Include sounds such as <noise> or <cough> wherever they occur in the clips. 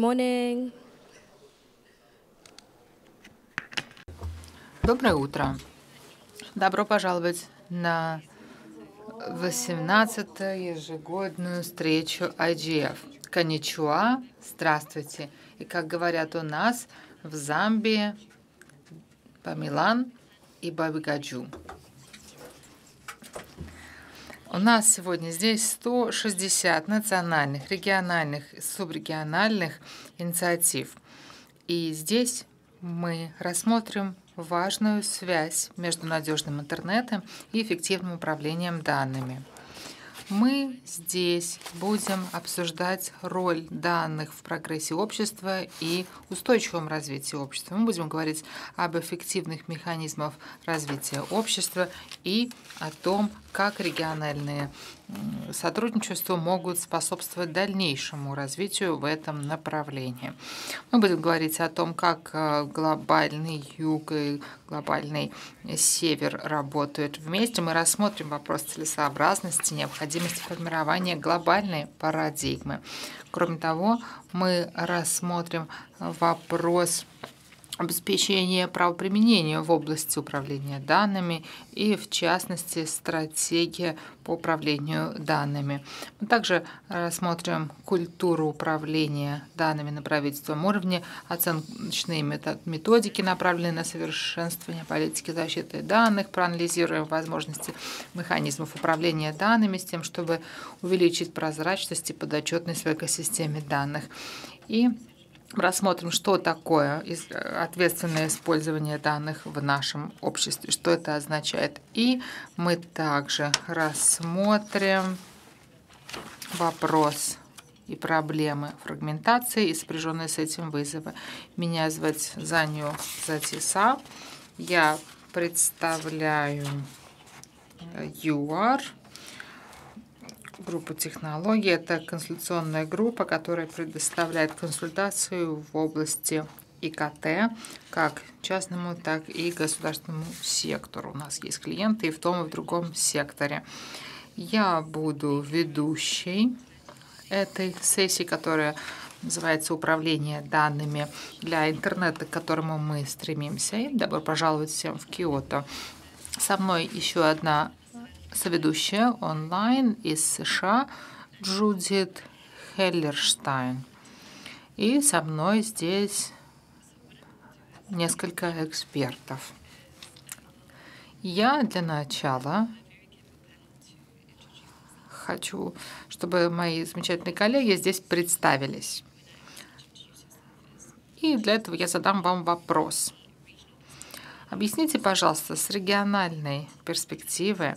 morning. Доброе утро. Добро пожаловать на 18-ю ежегодную встречу IGF. Коничуа, здравствуйте. И как говорят у нас в Замбии, Памилан и Бабигаджу. У нас сегодня здесь 160 национальных, региональных, субрегиональных инициатив. И здесь мы рассмотрим важную связь между надежным интернетом и эффективным управлением данными. Мы здесь будем обсуждать роль данных в прогрессе общества и устойчивом развитии общества. Мы будем говорить об эффективных механизмах развития общества и о том, как региональные сотрудничества могут способствовать дальнейшему развитию в этом направлении. Мы будем говорить о том, как э, глобальный юг и глобальный север работают вместе. Мы рассмотрим вопрос целесообразности, необходимости формирования глобальной парадигмы. Кроме того, мы рассмотрим вопрос обеспечение правоприменения в области управления данными и, в частности, стратегия по управлению данными. Мы также рассмотрим культуру управления данными на правительственном уровне, оценочные методики, направленные на совершенствование политики защиты данных, проанализируем возможности механизмов управления данными с тем, чтобы увеличить прозрачность и подотчетность в экосистеме данных. И рассмотрим, что такое ответственное использование данных в нашем обществе, что это означает. И мы также рассмотрим вопрос и проблемы фрагментации и сопряженные с этим вызовы. Меня звать Заню Затиса. Я представляю э, ЮАР группа технологий. Это консультационная группа, которая предоставляет консультацию в области ИКТ как частному, так и государственному сектору. У нас есть клиенты и в том, и в другом секторе. Я буду ведущей этой сессии, которая называется «Управление данными для интернета», к которому мы стремимся. И добро пожаловать всем в Киото. Со мной еще одна соведущая онлайн из США Джудит Хеллерштайн. И со мной здесь несколько экспертов. Я для начала хочу, чтобы мои замечательные коллеги здесь представились. И для этого я задам вам вопрос. Объясните, пожалуйста, с региональной перспективы,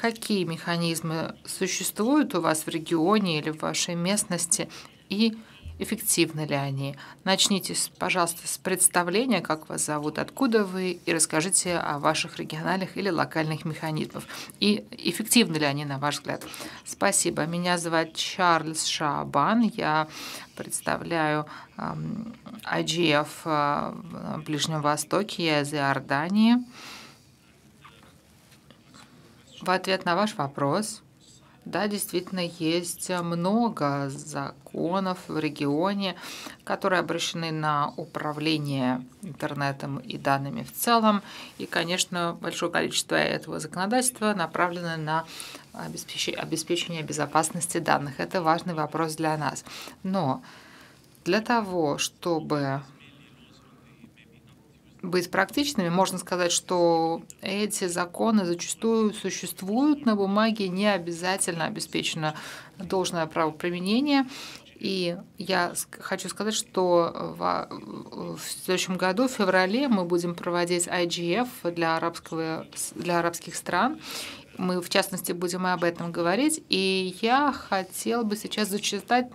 какие механизмы существуют у вас в регионе или в вашей местности и эффективны ли они. Начните, пожалуйста, с представления, как вас зовут, откуда вы, и расскажите о ваших региональных или локальных механизмах. И эффективны ли они, на ваш взгляд? Спасибо. Меня зовут Чарльз Шабан. Я представляю эм, IGF э, э, в Ближнем Востоке. Я из Иордании. В ответ на ваш вопрос, да, действительно есть много законов в регионе, которые обращены на управление интернетом и данными в целом. И, конечно, большое количество этого законодательства направлено на обеспечение безопасности данных. Это важный вопрос для нас. Но для того, чтобы быть практичными, можно сказать, что эти законы зачастую существуют на бумаге, не обязательно обеспечено должное право применения. И я хочу сказать, что в, в следующем году, в феврале, мы будем проводить IGF для, арабского, для арабских стран. Мы, в частности, будем и об этом говорить. И я хотел бы сейчас зачитать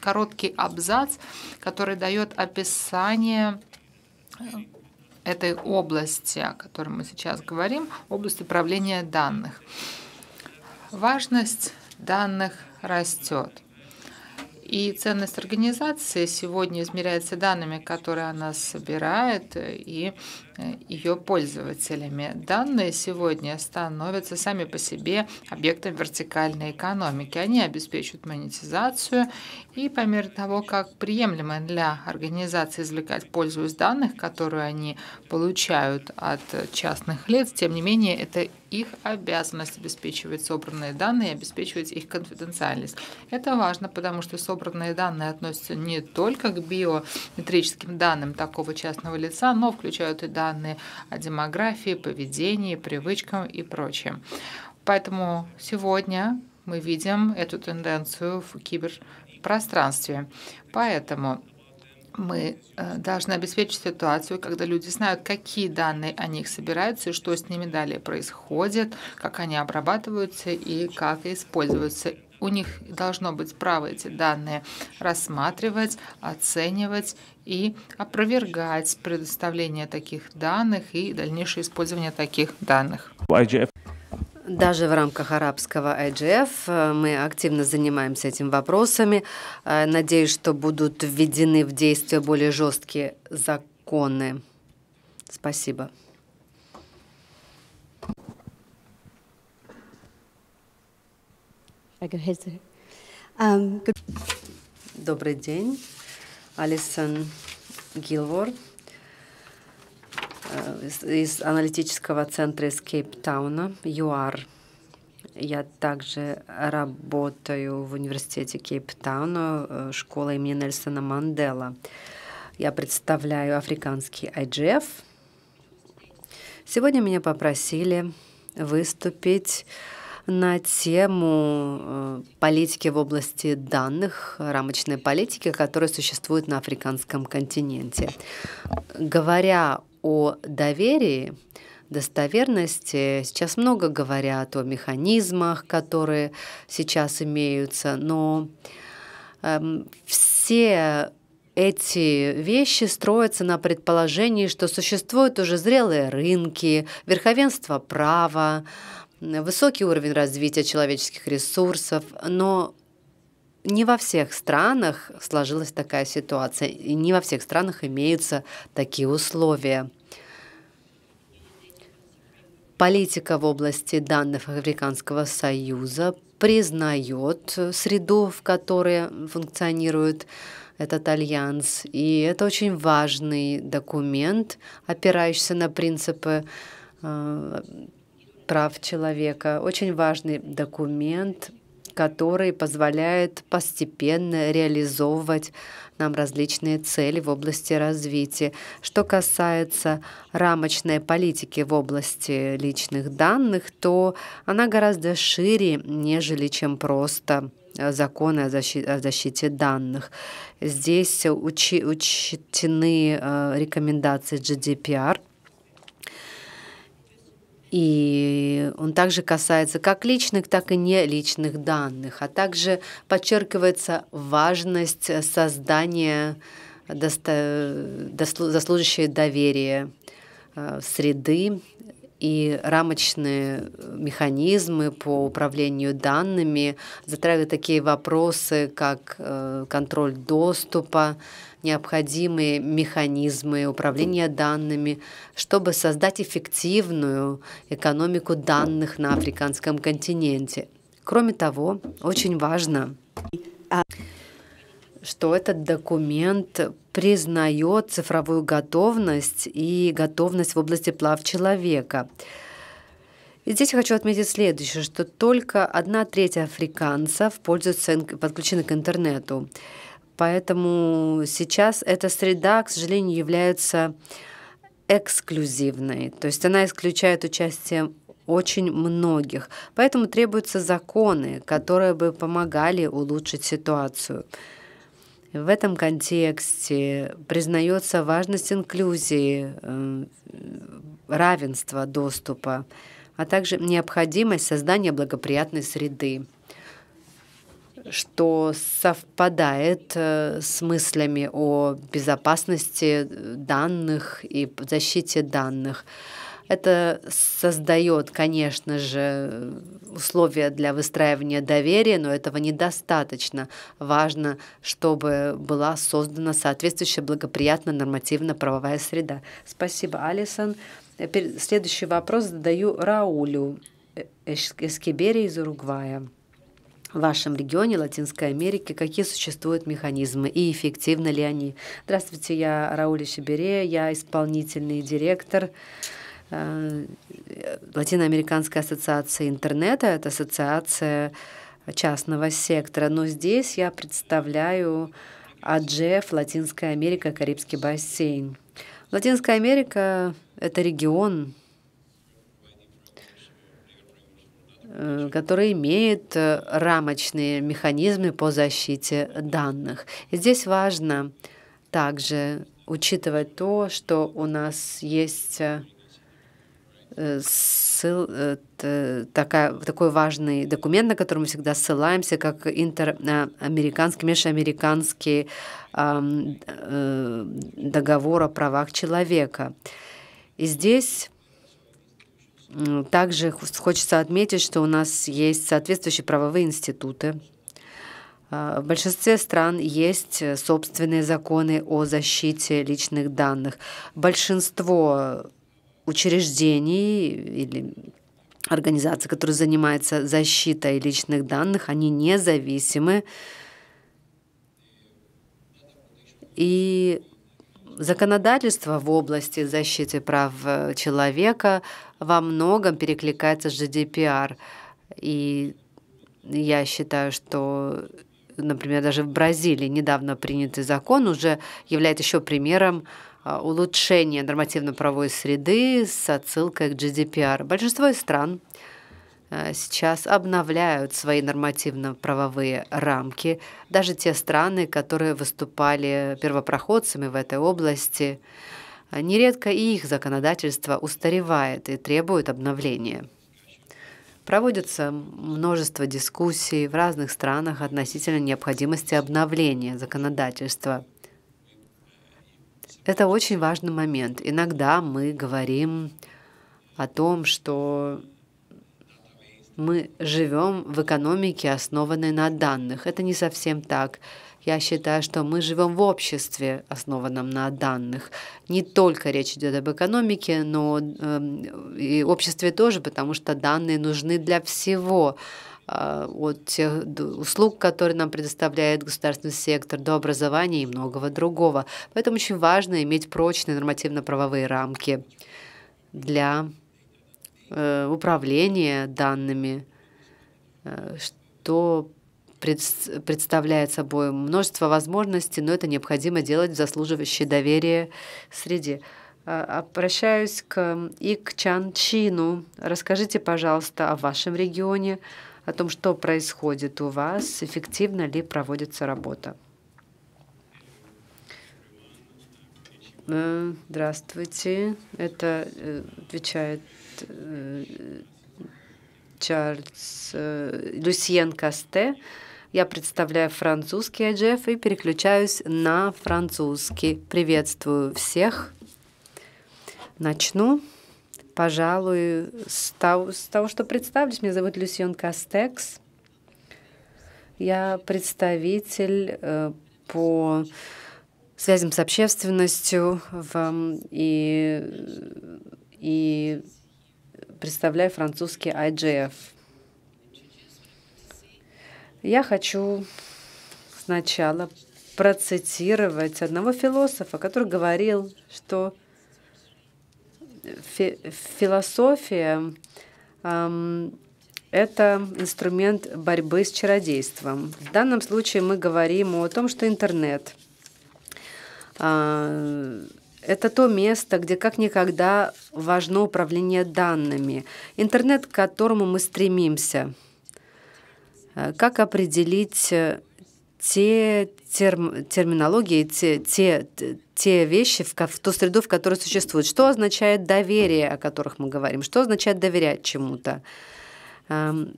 короткий абзац, который дает описание э, этой области, о которой мы сейчас говорим, область управления данных. Важность данных растет. И ценность организации сегодня измеряется данными, которые она собирает, и э, ее пользователями. Данные сегодня становятся сами по себе объектом вертикальной экономики. Они обеспечивают монетизацию, и по мере того, как приемлемо для организации извлекать пользу из данных, которые они получают от частных лиц, тем не менее, это их обязанность обеспечивать собранные данные и обеспечивать их конфиденциальность. Это важно, потому что собранные данные относятся не только к биометрическим данным такого частного лица, но включают и данные о демографии, поведении, привычкам и прочем. Поэтому сегодня мы видим эту тенденцию в киберпространстве. Поэтому мы э, должны обеспечить ситуацию, когда люди знают, какие данные о них собираются и что с ними далее происходит, как они обрабатываются и как используются. У них должно быть право эти данные рассматривать, оценивать и опровергать предоставление таких данных и дальнейшее использование таких данных. YGF. Даже в рамках арабского IGF э, мы активно занимаемся этим вопросами. Э, надеюсь, что будут введены в действие более жесткие законы. Спасибо. Um, Добрый день, Алисон Гилворд. Э, из, аналитического центра из Кейптауна, ЮАР. Я также работаю в университете Кейптауна, э, школа имени Нельсона Мандела. Я представляю африканский IGF. Сегодня меня попросили выступить на тему э, политики в области данных, рамочной политики, которая существует на африканском континенте. Говоря о доверии, достоверности. Сейчас много говорят о механизмах, которые сейчас имеются, но эм, все эти вещи строятся на предположении, что существуют уже зрелые рынки, верховенство права, высокий уровень развития человеческих ресурсов, но не во всех странах сложилась такая ситуация, и не во всех странах имеются такие условия. Политика в области данных Африканского союза признает среду, в которой функционирует этот альянс. И это очень важный документ, опирающийся на принципы э, прав человека. Очень важный документ, который позволяет постепенно реализовывать нам различные цели в области развития. Что касается рамочной политики в области личных данных, то она гораздо шире, нежели чем просто э, законы о защите, о защите данных. Здесь учи, учтены э, рекомендации GDPR, и он также касается как личных, так и не личных данных, а также подчеркивается важность э, создания досто, э, доста... заслуживающей доверия э, среды и рамочные э, механизмы по управлению данными затрагивают такие вопросы, как э, контроль доступа, необходимые механизмы управления данными, чтобы создать эффективную экономику данных на африканском континенте. Кроме того, очень важно что этот документ признает цифровую готовность и готовность в области плав человека. И здесь я хочу отметить следующее, что только одна треть африканцев пользуются, подключены к интернету. Поэтому сейчас эта среда, к сожалению, является эксклюзивной. То есть она исключает участие очень многих. Поэтому требуются законы, которые бы помогали улучшить ситуацию. В этом контексте признается важность инклюзии, э, равенства доступа, а также необходимость создания благоприятной среды, что совпадает э, с мыслями о безопасности данных и защите данных. Это создает, конечно же, условия для выстраивания доверия, но этого недостаточно. Важно, чтобы была создана соответствующая благоприятная нормативно-правовая среда. Спасибо, Алисон. Э, следующий вопрос задаю Раулю э, Эскибери из Уругвая. В вашем регионе Латинской Америки какие существуют механизмы и эффективны ли они? Здравствуйте, я Рауль Шибере, я исполнительный директор э, Эм, Латиноамериканская ассоциация интернета, это ассоциация частного сектора. Но здесь я представляю АДЖЕФ, Латинская Америка, Карибский бассейн. Латинская Америка — это регион, э, который имеет рамочные механизмы по защите данных. И здесь важно также учитывать то, что у нас есть Э, ссыл, э, такая, такой важный документ, на который мы всегда ссылаемся, как интер интерамериканский, а, межамериканский э, договор о правах человека. И здесь также хочется отметить, что у нас есть соответствующие правовые институты. А, в большинстве стран есть собственные законы о защите личных данных. Большинство учреждений или организаций, которые занимаются защитой личных данных, они независимы. И законодательство в области защиты прав э, человека во многом перекликается с GDPR. И я считаю, что, например, даже в Бразилии недавно принятый закон уже является еще примером а, улучшения нормативно-правовой среды с отсылкой к GDPR. Большинство стран а, сейчас обновляют свои нормативно-правовые рамки. Даже те страны, которые выступали первопроходцами в этой области, а, нередко и их законодательство устаревает и требует обновления. Проводится множество дискуссий в разных странах относительно необходимости обновления законодательства – это очень важный момент. Иногда мы говорим о том, что мы живем в экономике, основанной на данных. Это не совсем так. Я считаю, что мы живем в обществе, основанном на данных. Не только речь идет об экономике, но эм, и обществе тоже, потому что данные нужны для всего. А, от тех услуг, которые нам предоставляет государственный сектор, до образования и многого другого. Поэтому очень важно иметь прочные нормативно-правовые рамки для э, управления данными, э, что представляет собой множество возможностей, но это необходимо делать в заслуживающей доверия среде. А, обращаюсь к Ик Чан Чину. Расскажите, пожалуйста, о вашем регионе, о том, что происходит у вас, эффективно ли проводится работа. Э, здравствуйте. Это э, отвечает э, Чарльз Люсьен Касте. Я представляю французский IGF и переключаюсь на французский. Приветствую всех. Начну пожалуй, с того, с того, что представлюсь, меня зовут Люсьон Кастекс. Я представитель э, по связям с общественностью в, и, и представляю французский IGF. Я хочу сначала процитировать одного философа, который говорил, что фи философия эм, это инструмент борьбы с чародейством. В данном случае мы говорим о том, что интернет э, это то место, где как никогда важно управление данными. Интернет, к которому мы стремимся. А, как определить э, те терм, терминологии, те, те, те вещи, в, в ту среду, в которой существует. Что означает доверие, о которых мы говорим? Что означает доверять чему-то? Эм,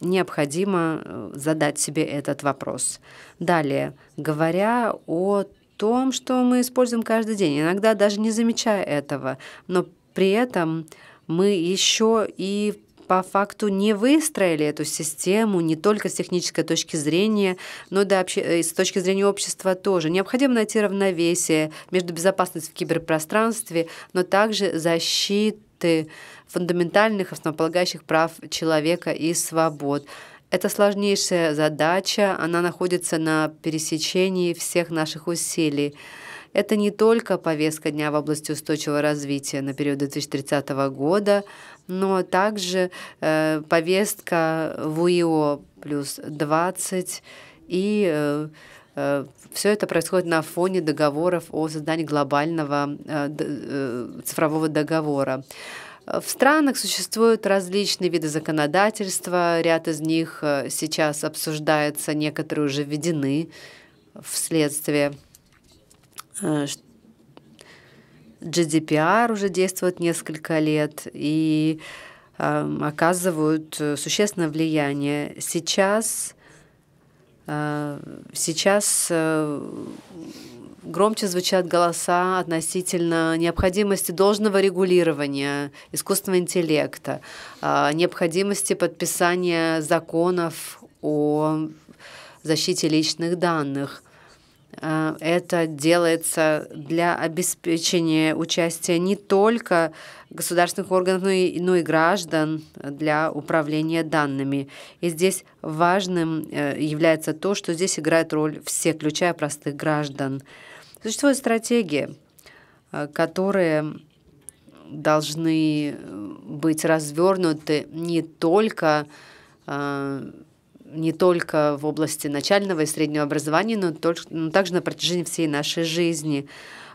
необходимо э, задать себе этот вопрос. Далее, говоря о том, что мы используем каждый день, иногда даже не замечая этого, но при этом мы еще и по факту не выстроили эту систему не только с технической точки зрения, но и э, с точки зрения общества тоже. Необходимо найти равновесие между безопасностью в киберпространстве, но также защиты фундаментальных основополагающих прав человека и свобод. Это сложнейшая задача, она находится на пересечении всех наших усилий. Это не только повестка дня в области устойчивого развития на период 2030 года, но также э, повестка в УИО плюс 20 и э, э все это происходит на фоне договоров о создании глобального э, э, цифрового договора. В странах существуют различные виды законодательства, ряд из них сейчас обсуждается, некоторые уже введены вследствие GDPR уже действует несколько лет и эм, э, оказывают существенное влияние. Сейчас, э, сейчас э, громче звучат голоса относительно необходимости должного регулирования искусственного интеллекта, а, необходимости подписания законов о защите личных данных. Э, это делается для обеспечения участия не только государственных органов, но и, но и граждан для управления данными. И здесь важным э, является то, что здесь играет роль все, включая простых граждан. Существуют стратегии, э, которые должны быть развернуты не только не только в области начального и среднего образования, но, только, но также на протяжении всей нашей жизни.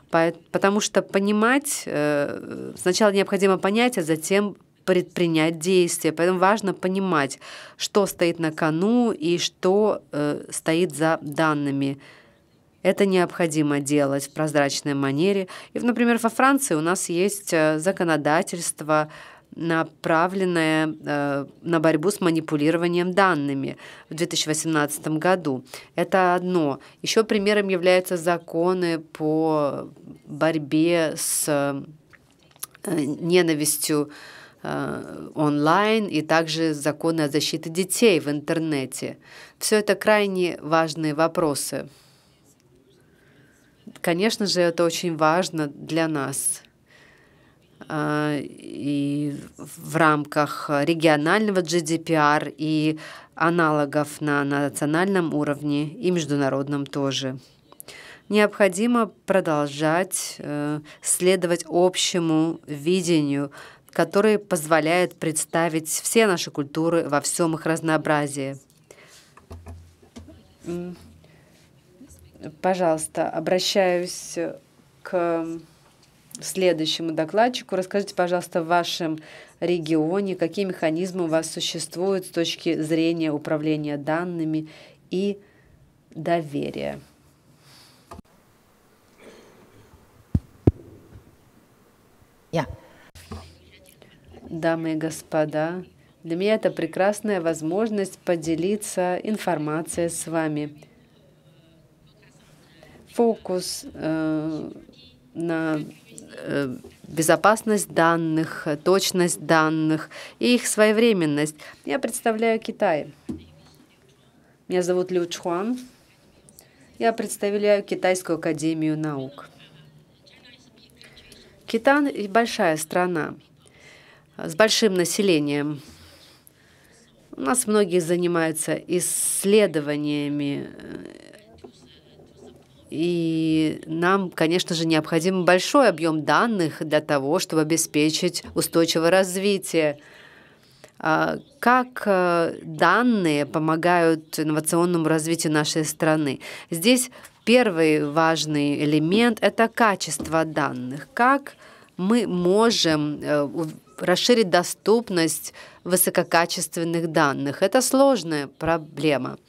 Потому что понимать, э, сначала необходимо понять, а затем предпринять действия. Поэтому важно понимать, что стоит на кону и что э, стоит за данными. Это необходимо делать в прозрачной манере. И, например, во Франции у нас есть э, законодательство, направленная э, на борьбу с манипулированием данными в 2018 году. Это одно. Еще примером являются законы по борьбе с э, ненавистью э, онлайн и также законы о защите детей в интернете. Все это крайне важные вопросы. Конечно же, это очень важно для нас. Э, и в рамках регионального GDPR и аналогов на национальном уровне и международном тоже. Необходимо продолжать э, следовать общему видению, которое позволяет представить все наши культуры во всем их разнообразии. Пожалуйста, обращаюсь к следующему докладчику. Расскажите, пожалуйста, в вашем регионе, какие механизмы у вас существуют с точки зрения управления данными и доверия. Я. Дамы и господа, для меня это прекрасная возможность поделиться информацией с вами. Фокус э, на Э, безопасность данных, точность данных и их своевременность. Я представляю Китай. Меня зовут Лю Чхуан. Я представляю Китайскую академию наук. Китай – большая страна с большим населением. У нас многие занимаются исследованиями э, и нам, конечно же, необходим большой объем данных для того, чтобы обеспечить устойчивое развитие. А, как э, данные помогают инновационному развитию нашей страны? Здесь первый важный элемент – это качество данных. Как мы можем э, расширить доступность высококачественных данных? Это сложная проблема –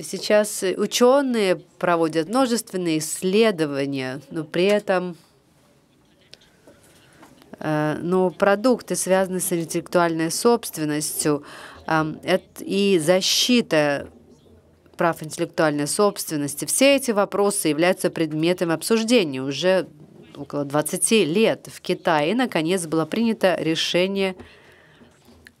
Сейчас ученые проводят множественные исследования, но при этом э, но продукты, связанные с интеллектуальной собственностью и защита прав интеллектуальной собственности, все эти вопросы являются предметом обсуждения уже около 20 лет в Китае. И, наконец, было принято решение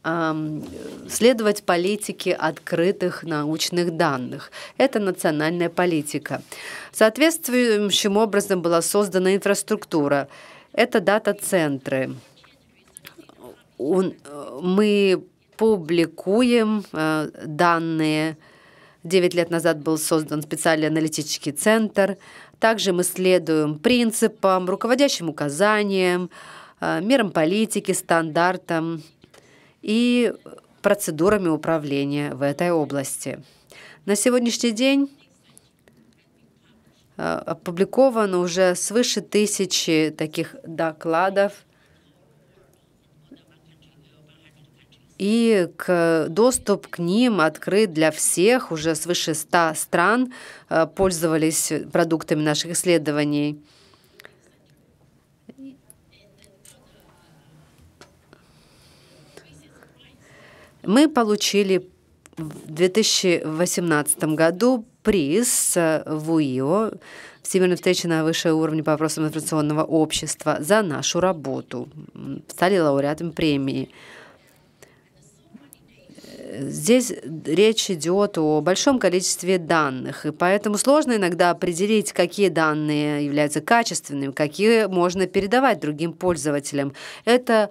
следовать политике открытых научных данных. Это национальная политика. Соответствующим образом была создана инфраструктура. Это дата-центры. Мы публикуем э, данные. Девять лет назад был создан специальный аналитический центр. Также мы следуем принципам, руководящим указаниям, э, мерам политики, стандартам и процедурами управления в этой области. На сегодняшний день э, опубликовано уже свыше тысячи таких докладов, и доступ к ним открыт для всех. Уже свыше 100 стран э, пользовались продуктами наших исследований. Мы получили в 2018 году приз э, в УИО Всемирной встречи на высшем уровне по вопросам информационного общества за нашу работу. Стали лауреатом премии. Здесь речь идет о большом количестве данных, и поэтому сложно иногда определить, какие данные являются качественными, какие можно передавать другим пользователям. Это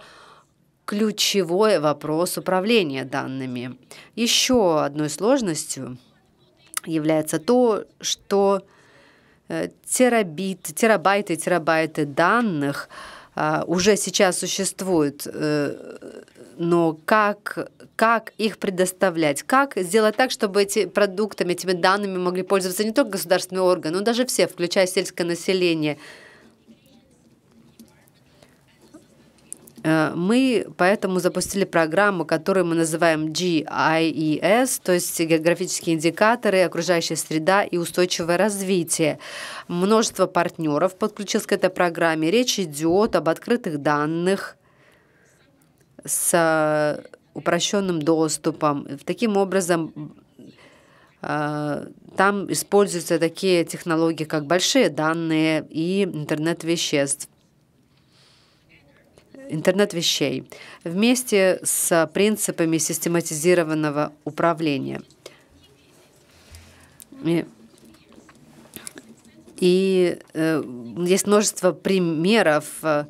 ключевой вопрос управления данными. Еще одной сложностью является то, что э, терабит, терабайты терабайты данных а, уже сейчас существуют, э, но как, как их предоставлять? Как сделать так, чтобы эти продуктами, этими данными могли пользоваться не только государственные органы, но даже все, включая сельское население – Э, мы поэтому запустили программу, которую мы называем GIES, то есть географические индикаторы, окружающая среда и устойчивое развитие. Множество партнеров подключилось к этой программе. Речь идет об открытых данных с э, упрощенным доступом. Таким образом, э, там используются такие технологии, как большие данные и интернет веществ интернет вещей вместе с принципами систематизированного управления. И, и э, есть множество примеров э,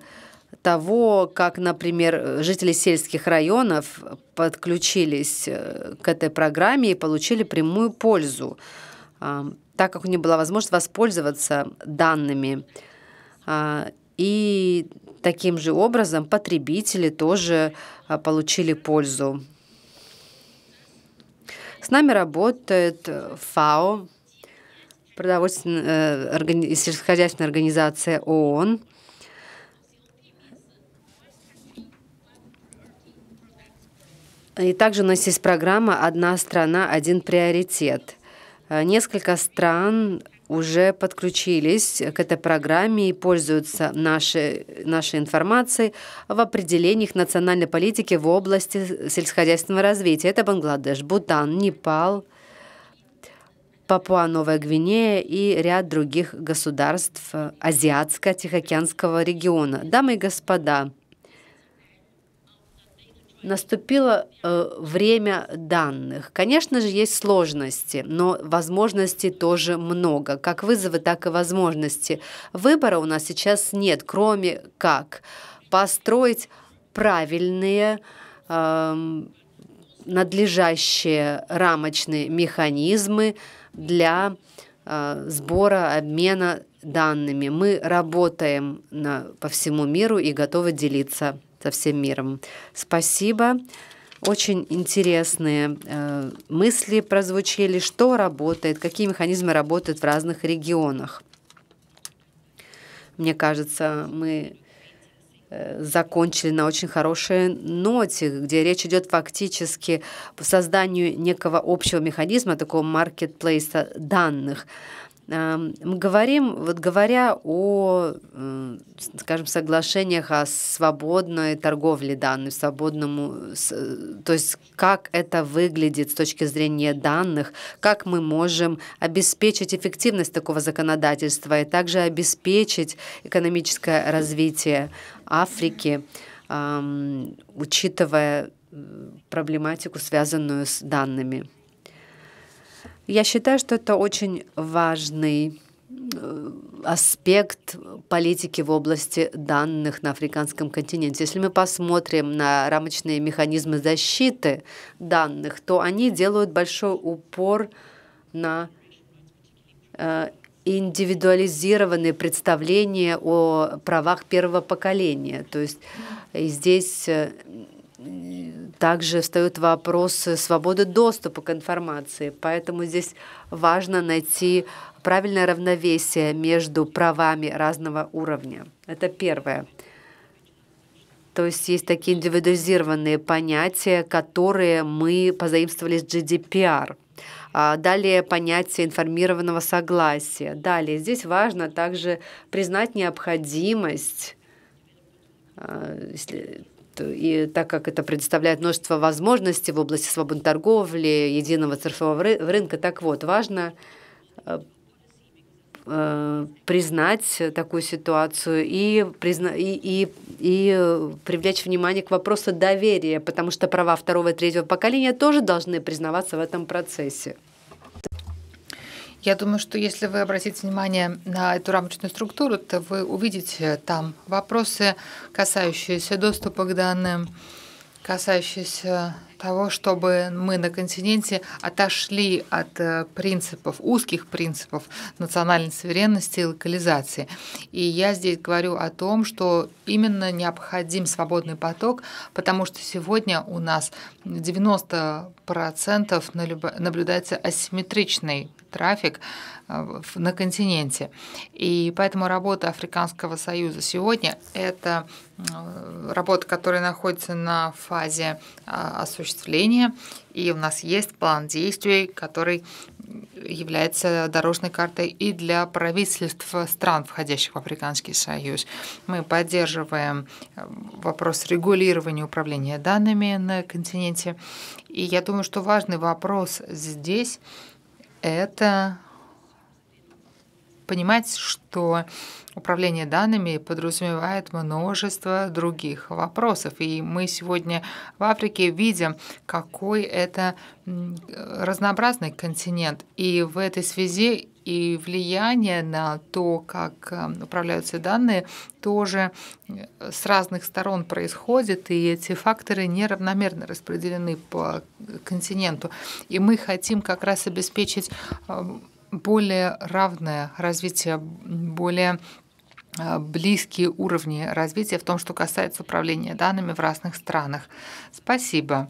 того, как, например, жители сельских районов подключились э, к этой программе и получили прямую пользу, э, так как у них была возможность воспользоваться данными и Таким же образом потребители тоже а, получили пользу. С нами работает э, ФАО, продовольственная, э, сельскохозяйственная организация ООН. И также у нас есть программа «Одна страна, один приоритет». Э, несколько стран уже подключились к этой программе и пользуются нашей, нашей информацией в определениях национальной политики в области сельскохозяйственного развития. Это Бангладеш, Бутан, Непал, Папуа-Новая Гвинея и ряд других государств Азиатско-Тихоокеанского региона. Дамы и господа, Наступило э, время данных. Конечно же, есть сложности, но возможностей тоже много, как вызовы, так и возможности. Выбора у нас сейчас нет, кроме как построить правильные, э, надлежащие рамочные механизмы для э, сбора, обмена данными. Мы работаем на, по всему миру и готовы делиться со всем миром. Спасибо. Очень интересные э, мысли прозвучали, что работает, какие механизмы работают в разных регионах. Мне кажется, мы э, закончили на очень хорошей ноте, где речь идет фактически по созданию некого общего механизма, такого маркетплейса данных мы говорим, вот говоря о, скажем, соглашениях о свободной торговле данных, свободному, то есть как это выглядит с точки зрения данных, как мы можем обеспечить эффективность такого законодательства и также обеспечить экономическое развитие Африки, учитывая проблематику, связанную с данными. Я считаю, что это очень важный э, аспект политики в области данных на африканском континенте. Если мы посмотрим на рамочные механизмы защиты данных, то они делают большой упор на э, индивидуализированные представления о правах первого поколения. То есть э, здесь также встает вопрос свободы доступа к информации. Поэтому здесь важно найти правильное равновесие между правами разного уровня. Это первое. То есть есть такие индивидуализированные понятия, которые мы позаимствовали с GDPR. А далее понятие информированного согласия. Далее здесь важно также признать необходимость а, и так как это предоставляет множество возможностей в области свободной торговли, единого цифрового рынка, так вот, важно э, э, признать такую ситуацию и, призна... и, и, и привлечь внимание к вопросу доверия, потому что права второго и третьего поколения тоже должны признаваться в этом процессе. Я думаю, что если вы обратите внимание на эту рамочную структуру, то вы увидите там вопросы, касающиеся доступа к данным, касающиеся того, чтобы мы на континенте отошли от э, принципов, узких принципов национальной суверенности и локализации. И я здесь говорю о том, что именно необходим свободный поток, потому что сегодня у нас 90% наблюдается асимметричный трафик э, на континенте. И поэтому работа Африканского союза сегодня – это э, работа, которая находится на фазе а, осуществления, и у нас есть план действий, который является дорожной картой и для правительств стран, входящих в Африканский союз. Мы поддерживаем э, вопрос регулирования управления данными на континенте. И я думаю, что важный вопрос здесь это понимать, что управление данными подразумевает множество других вопросов. И мы сегодня в Африке видим, какой это разнообразный континент. И в этой связи и влияние на то, как эм, управляются данные, тоже э, с разных сторон происходит, и эти факторы неравномерно распределены по э, континенту. И мы хотим как раз обеспечить эм, более равное развитие, более а, близкие уровни развития в том, что касается управления данными в разных странах. Спасибо.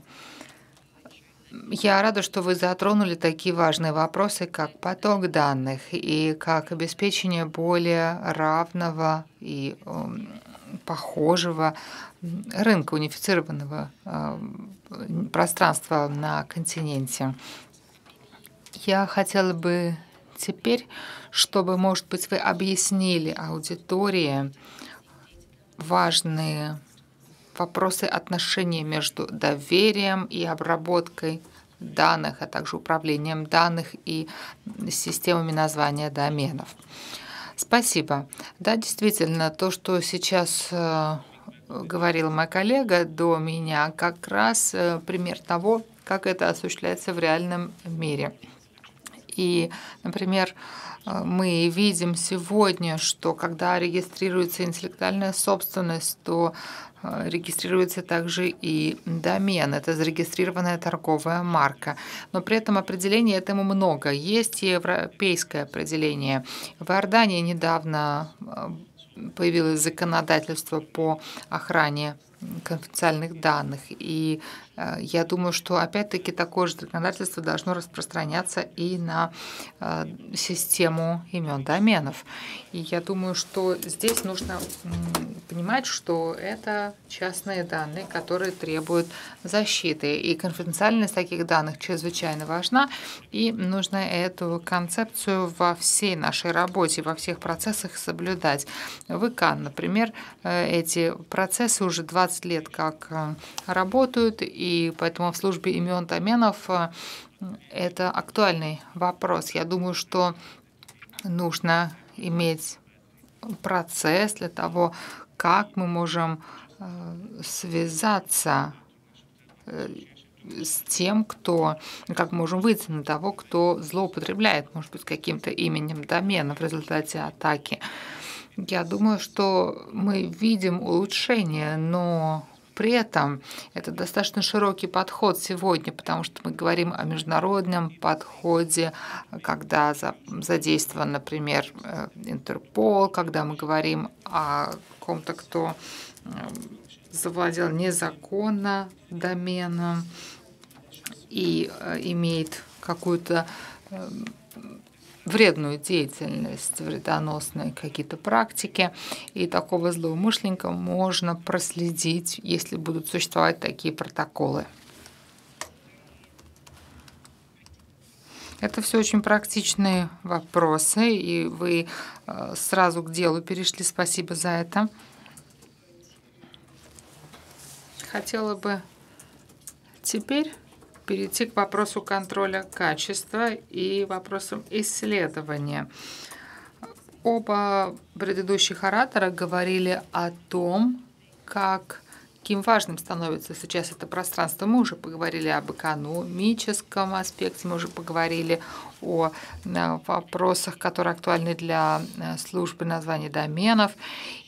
Я рада, что вы затронули такие важные вопросы, как поток данных и как обеспечение более равного и эм, похожего рынка унифицированного а, пространства на континенте. Я хотела бы теперь, чтобы, может быть, вы объяснили аудитории важные вопросы отношения между доверием и обработкой данных, а также управлением данных и системами названия доменов. Спасибо. Да, действительно, то, что сейчас э, говорил мой коллега до меня, как раз э, пример того, как это осуществляется в реальном мире. И, например, э, мы видим сегодня, что когда регистрируется интеллектуальная собственность, то э, регистрируется также и домен. Это зарегистрированная торговая марка. Но при этом определений этому много. Есть европейское определение. В Иордании недавно э, появилось законодательство по охране конфиденциальных данных. И Э, я думаю, что опять-таки такое же законодательство должно распространяться и на э, систему имен доменов. И я думаю, что здесь нужно понимать, что это частные данные, которые требуют защиты. И конфиденциальность таких данных чрезвычайно важна, и нужно эту концепцию во всей нашей работе, во всех процессах соблюдать. В ИКАН, например, э, эти процессы уже 20 лет как работают, и поэтому в службе имен доменов э, это актуальный вопрос. Я думаю, что нужно иметь процесс для того, как мы можем э, связаться э, с тем, кто, как можем выйти на того, кто злоупотребляет, может быть, каким-то именем домена в результате атаки. Я думаю, что мы видим улучшение, но при этом это достаточно широкий подход сегодня, потому что мы говорим о международном подходе, когда задействован, например, э, Интерпол, когда мы говорим о ком-то, кто э, завладел незаконно доменом и э, имеет какую-то вредную деятельность, вредоносные какие-то практики. И такого злоумышленника можно проследить, если будут существовать такие протоколы. Это все очень практичные вопросы, и вы э, сразу к делу перешли. Спасибо за это. Хотела бы теперь перейти к вопросу контроля качества и вопросам исследования. Оба предыдущих оратора говорили о том, как каким важным становится сейчас это пространство. Мы уже поговорили об экономическом аспекте, мы уже поговорили о э, вопросах, которые актуальны для э, службы названий доменов.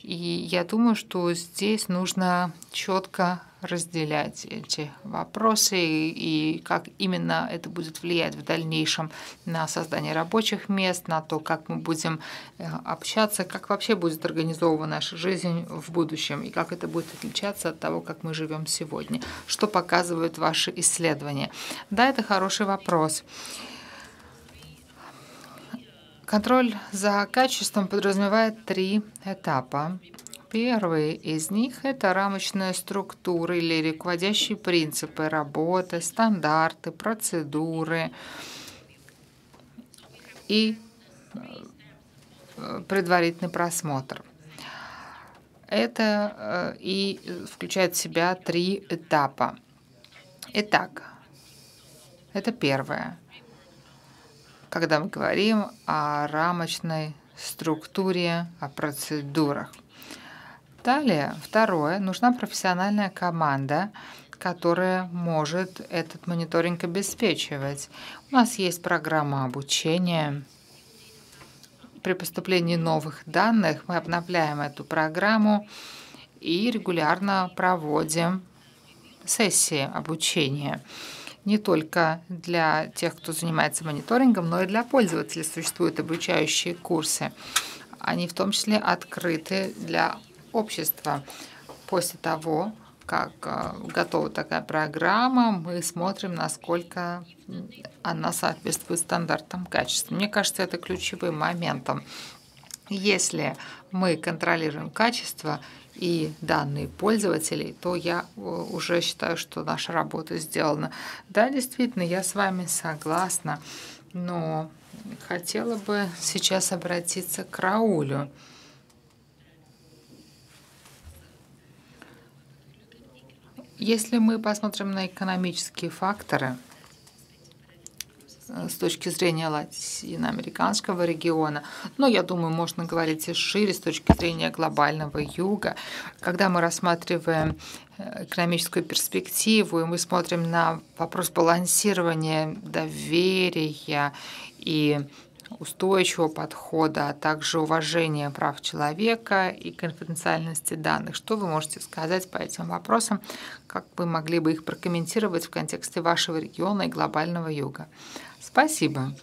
И я думаю, что здесь нужно четко разделять эти вопросы и как именно это будет влиять в дальнейшем на создание рабочих мест, на то, как мы будем э, общаться, как вообще будет организована наша жизнь в будущем и как это будет отличаться от того, как мы живем сегодня, что показывают ваши исследования. Да, это хороший вопрос. Контроль за качеством подразумевает три этапа. Первый из них – это рамочная структура или руководящие принципы работы, стандарты, процедуры и э, предварительный просмотр. Это э, и включает в себя три этапа. Итак, это первое. Когда мы говорим о рамочной структуре, о процедурах. Далее, второе, нужна профессиональная команда, которая может этот мониторинг обеспечивать. У нас есть программа обучения. При поступлении новых данных мы обновляем эту программу и регулярно проводим сессии обучения не только для тех, кто занимается мониторингом, но и для пользователей существуют обучающие курсы. Они в том числе открыты для общества. После того, как э, готова такая программа, мы смотрим, насколько она соответствует стандартам качества. Мне кажется, это ключевым моментом. Если мы контролируем качество и данные пользователей, то я э, уже считаю, что наша работа сделана. Да, действительно, я с вами согласна, но хотела бы сейчас обратиться к Раулю. Если мы посмотрим на экономические факторы э, с точки зрения латиноамериканского региона, но ну, я думаю, можно говорить и шире с точки зрения глобального юга, когда мы рассматриваем э, экономическую перспективу, и мы смотрим на вопрос балансирования доверия и устойчивого подхода, а также уважения прав человека и конфиденциальности данных. Что вы можете сказать по этим вопросам? Как вы могли бы их прокомментировать в контексте вашего региона и глобального юга? Спасибо.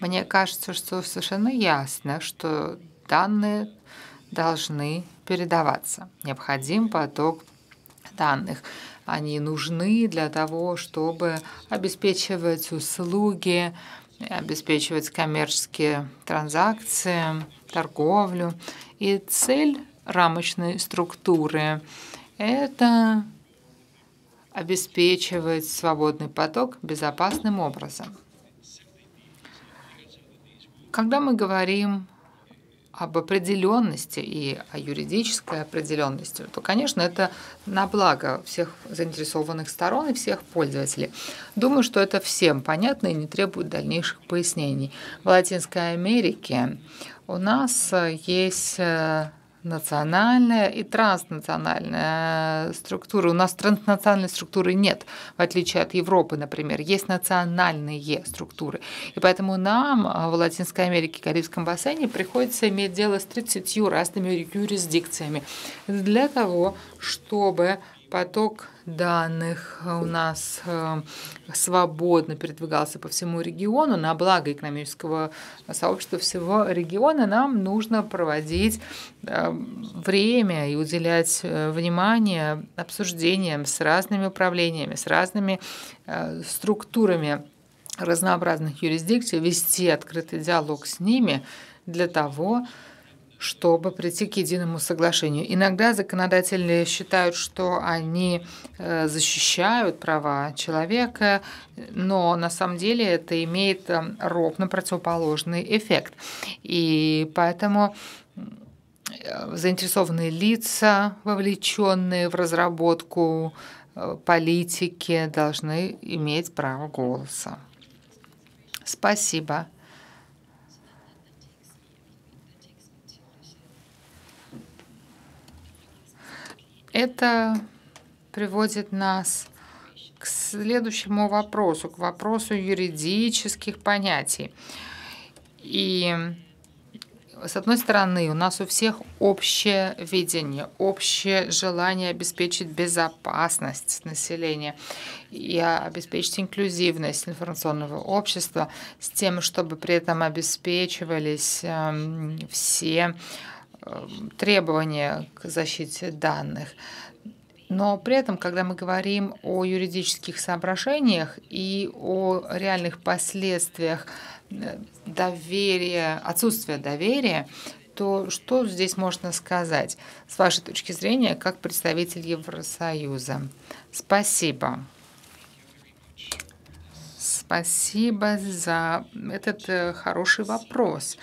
Мне кажется, что совершенно ясно, что данные должны передаваться. Необходим поток данных. Они нужны для того, чтобы обеспечивать услуги, обеспечивать коммерческие транзакции, торговлю. И цель рамочной структуры – это обеспечивать свободный поток безопасным образом. Когда мы говорим об определенности и о юридической определенности, то, конечно, это на благо всех заинтересованных сторон и всех пользователей. Думаю, что это всем понятно и не требует дальнейших пояснений. В Латинской Америке у нас э, есть э, национальная и транснациональная э, структура. У нас транснациональной структуры нет, в отличие от Европы, например. Есть национальные структуры. И поэтому нам э, в Латинской Америке и Карибском бассейне приходится иметь дело с 30 разными юрисдикциями для того, чтобы поток данных у нас э, свободно передвигался по всему региону на благо экономического сообщества всего региона, нам нужно проводить э, время и уделять э, внимание обсуждениям с разными управлениями, с разными структурами разнообразных юрисдикций, вести открытый диалог с ними для того, чтобы чтобы прийти к единому соглашению. Иногда законодатели считают, что они э, защищают права человека, но на самом деле это имеет э, ровно противоположный эффект. И поэтому э, заинтересованные лица, вовлеченные в разработку политики, должны иметь право голоса. Спасибо. Это приводит нас к следующему вопросу, к вопросу юридических понятий. И с одной стороны, у нас у всех общее видение, общее желание обеспечить безопасность населения и обеспечить инклюзивность информационного общества с тем, чтобы при этом обеспечивались эм, все Эм, требования к защите данных. Но при этом, когда мы говорим о юридических соображениях и о реальных последствиях э, доверия, отсутствия доверия, то что здесь можно сказать с вашей точки зрения, как представитель Евросоюза? Спасибо. Спасибо за этот э, хороший вопрос.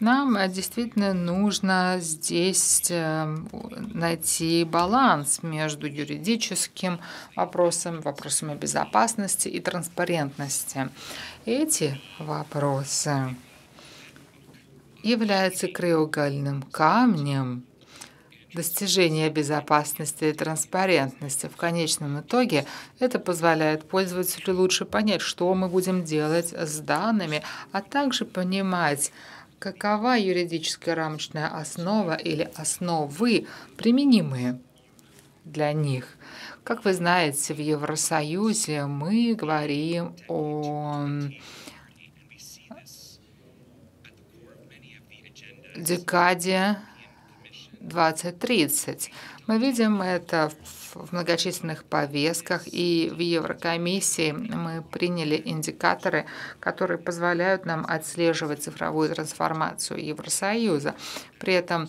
Нам э, действительно нужно здесь э, найти баланс между юридическим вопросом, вопросами безопасности и транспарентности. Эти вопросы являются краеугольным камнем достижения безопасности и транспарентности. В конечном итоге это позволяет пользователю лучше понять, что мы будем делать с данными, а также понимать, Какова юридическая рамочная основа или основы, применимые для них? Как вы знаете, в Евросоюзе мы говорим о декаде 2030. Мы видим это в в многочисленных повестках и в Еврокомиссии мы приняли индикаторы, которые позволяют нам отслеживать цифровую трансформацию Евросоюза. При этом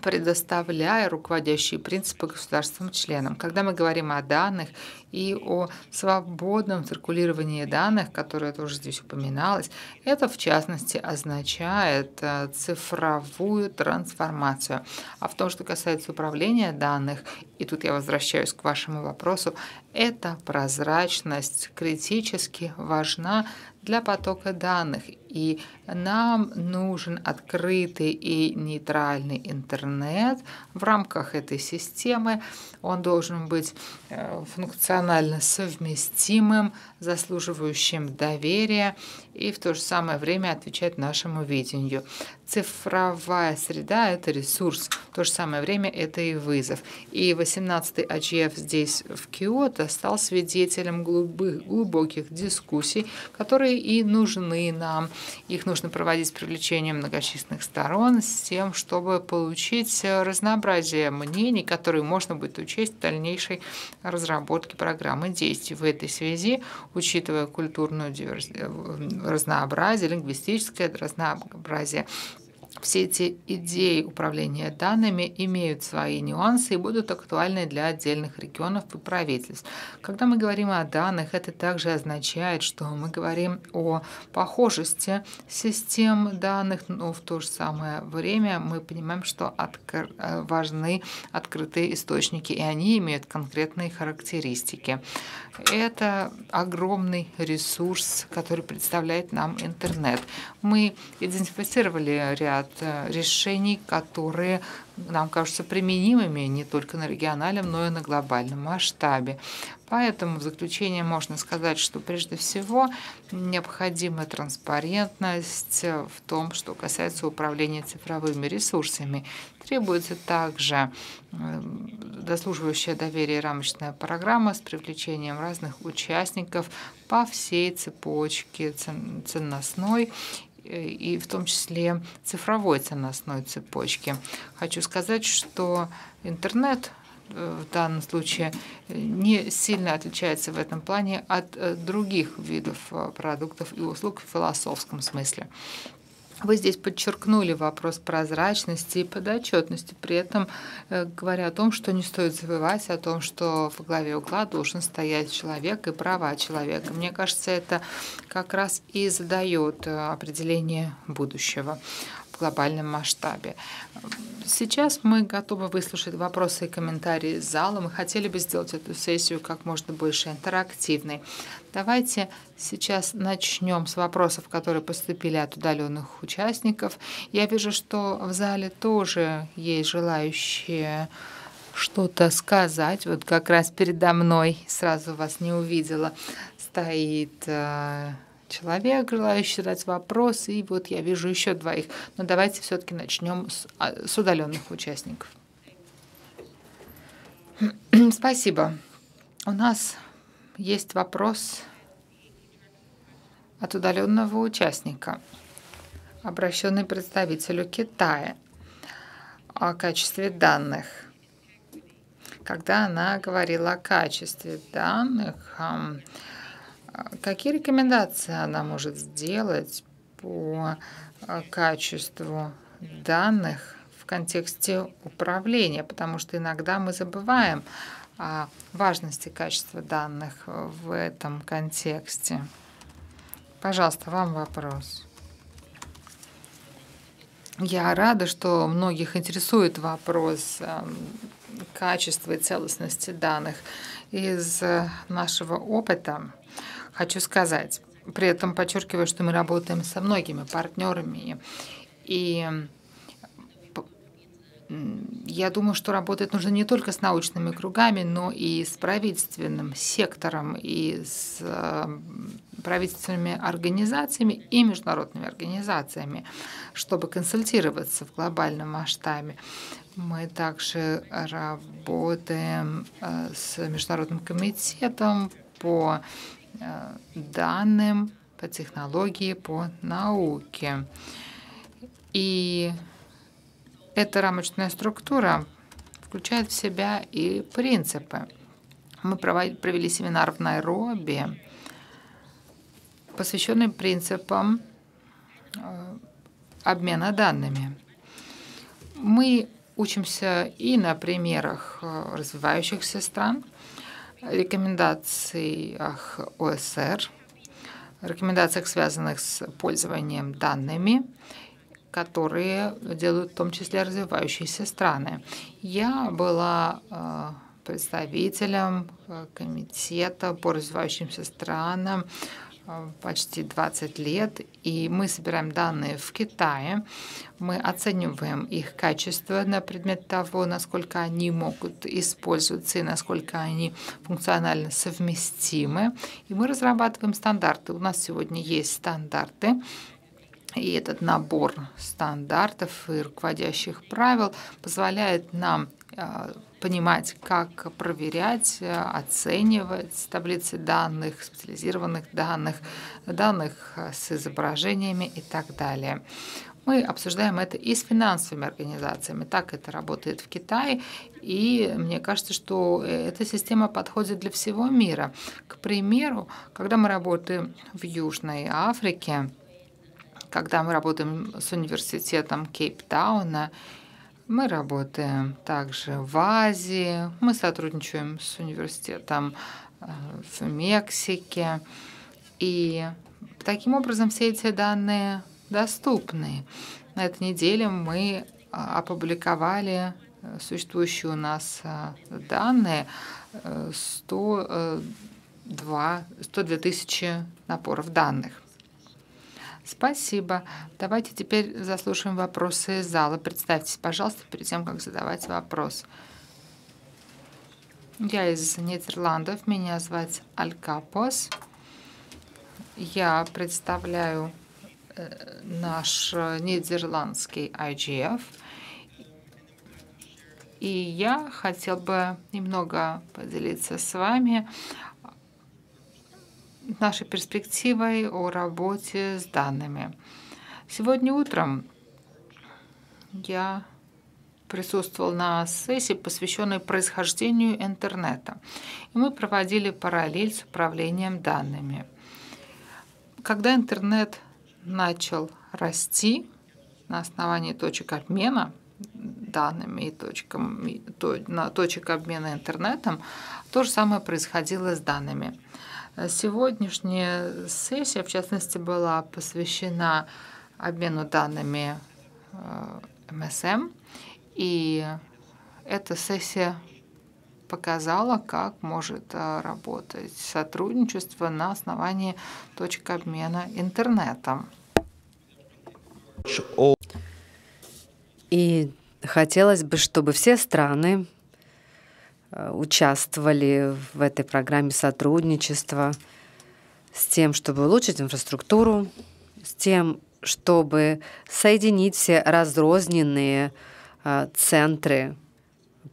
предоставляя руководящие принципы государствам-членам. Когда мы говорим о данных и о свободном циркулировании данных, которое тоже здесь упоминалось, это в частности означает э, цифровую трансформацию. А в том, что касается управления данных, и тут я возвращаюсь к вашему вопросу, эта прозрачность критически важна для потока данных и нам нужен открытый и нейтральный интернет в рамках этой системы. Он должен быть э, функционально совместимым, заслуживающим доверия и в то же самое время отвечать нашему видению. Цифровая среда – это ресурс, в то же самое время это и вызов. И 18-й АЧФ здесь, в Киото, стал свидетелем глубоких дискуссий, которые и нужны нам – их нужно проводить с привлечением многочисленных сторон с тем, чтобы получить э, разнообразие мнений, которые можно будет учесть в дальнейшей разработке программы действий. В этой связи, учитывая культурную диверс... Э, разнообразие, лингвистическое разнообразие, все эти идеи управления данными имеют свои нюансы и будут актуальны для отдельных регионов и правительств. Когда мы говорим о данных, это также означает, что мы говорим о похожести систем данных, но в то же самое время мы понимаем, что откр э, важны открытые источники, и они имеют конкретные характеристики. Это огромный ресурс, который представляет нам интернет. Мы идентифицировали ряд э, решений, которые нам кажутся применимыми не только на региональном, но и на глобальном масштабе. Поэтому в заключение можно сказать, что прежде всего необходима транспарентность в том, что касается управления цифровыми ресурсами. Требуется также дослуживающая доверие рамочная программа с привлечением разных участников по всей цепочке ценностной и в том числе цифровой ценностной цепочки. Хочу сказать, что интернет э, в данном случае не сильно отличается в этом плане от э, других видов э, продуктов и услуг в философском смысле. Вы здесь подчеркнули вопрос прозрачности и подотчетности, при этом э, говоря о том, что не стоит забывать о том, что в главе угла должен стоять человек и права человека. Мне кажется, это как раз и задает э, определение будущего в глобальном масштабе. Сейчас мы готовы выслушать вопросы и комментарии зала. Мы хотели бы сделать эту сессию как можно больше интерактивной. Давайте сейчас начнем с вопросов, которые поступили от удаленных участников. Я вижу, что в зале тоже есть желающие что-то сказать. Вот как раз передо мной, сразу вас не увидела, стоит э, человек, желающий задать вопрос, и вот я вижу еще двоих. Но давайте все-таки начнем с, а, с удаленных участников. <clears throat> Спасибо. У нас есть вопрос от удаленного участника, обращенный представителю Китая о качестве данных. Когда она говорила о качестве данных, Какие рекомендации она может сделать по э, качеству данных в контексте управления? Потому что иногда мы забываем о важности качества данных в этом контексте. Пожалуйста, вам вопрос. Я рада, что многих интересует вопрос эм, качества и целостности данных. Из э, нашего опыта хочу сказать. При этом подчеркиваю, что мы работаем со многими партнерами. И я думаю, что работать нужно не только с научными кругами, но и с правительственным сектором, и с правительственными организациями и международными организациями, чтобы консультироваться в глобальном масштабе. Мы также работаем э, с Международным комитетом по Э, данным, по технологии, по науке. И эта рамочная структура включает в себя и принципы. Мы провели семинар в Найроби, посвященный принципам э, обмена данными. Мы учимся и на примерах э, развивающихся стран – рекомендациях ОСР, рекомендациях, связанных с пользованием данными, которые делают в том числе развивающиеся страны. Я была э, представителем э, комитета по развивающимся странам Э, почти 20 лет, и мы собираем данные в Китае. Мы оцениваем их качество на предмет того, насколько они могут использоваться и насколько они функционально совместимы. И мы разрабатываем стандарты. У нас сегодня есть стандарты. И этот набор стандартов и руководящих правил позволяет нам э, понимать, как проверять, оценивать таблицы данных, специализированных данных, данных э, с изображениями и так далее. Мы обсуждаем это и с финансовыми организациями. Так это работает в Китае. И мне кажется, что э, эта система подходит для всего мира. К примеру, когда мы работаем в Южной Африке, когда мы работаем с университетом Кейптауна мы работаем также в Азии, мы сотрудничаем с университетом э, в Мексике. И таким образом все эти данные доступны. На этой неделе мы э, опубликовали э, существующие у нас данные 102, 102 тысячи напоров данных. Спасибо. Давайте теперь заслушаем вопросы из зала. Представьтесь, пожалуйста, перед тем, как задавать вопрос. Я из Нидерландов. Меня звать Аль Капос. Я представляю э, наш нидерландский IGF. И я хотел бы немного поделиться с вами нашей перспективой о работе с данными. Сегодня утром я присутствовал на сессии, посвященной происхождению интернета. И мы проводили параллель с управлением данными. Когда интернет начал расти на основании точек обмена данными и точкам, на точек обмена интернетом, то же самое происходило с данными. Сегодняшняя сессия, в частности, была посвящена обмену данными э, МСМ, и эта сессия показала, как может э, работать сотрудничество на основании точек обмена интернетом. И хотелось бы, чтобы все страны Э, участвовали в этой программе сотрудничества с тем, чтобы улучшить инфраструктуру, с тем, чтобы соединить все разрозненные э, центры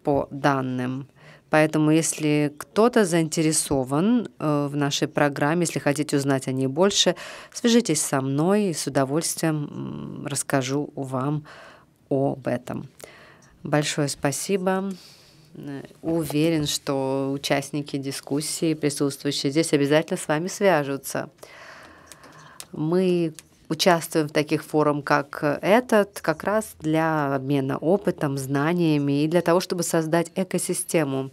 по данным. Поэтому, если кто-то заинтересован э, в нашей программе, если хотите узнать о ней больше, свяжитесь со мной и с удовольствием расскажу вам об этом. Большое спасибо. Э, уверен, что участники дискуссии, присутствующие здесь, обязательно с вами свяжутся. Мы участвуем в таких форумах, как этот, как раз для обмена опытом, знаниями и для того, чтобы создать экосистему.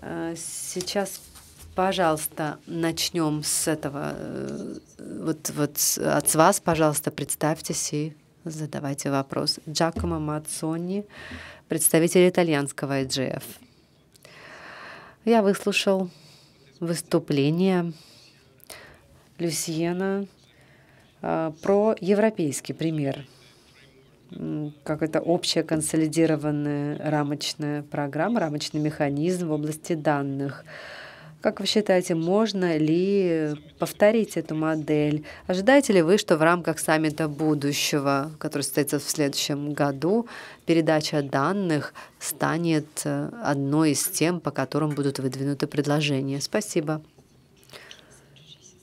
Э, сейчас, пожалуйста, начнем с этого. Э, вот, вот от вас, пожалуйста, представьтесь и Задавайте вопрос. Джакомо Мацони, представитель итальянского IGF. Я выслушал выступление Люсьена а, про европейский пример, как это общая консолидированная рамочная программа, рамочный механизм в области данных – как вы считаете, можно ли повторить эту модель? Ожидаете ли вы, что в рамках саммита будущего, который состоится в следующем году, передача данных станет э, одной из тем, по которым будут выдвинуты предложения? Спасибо.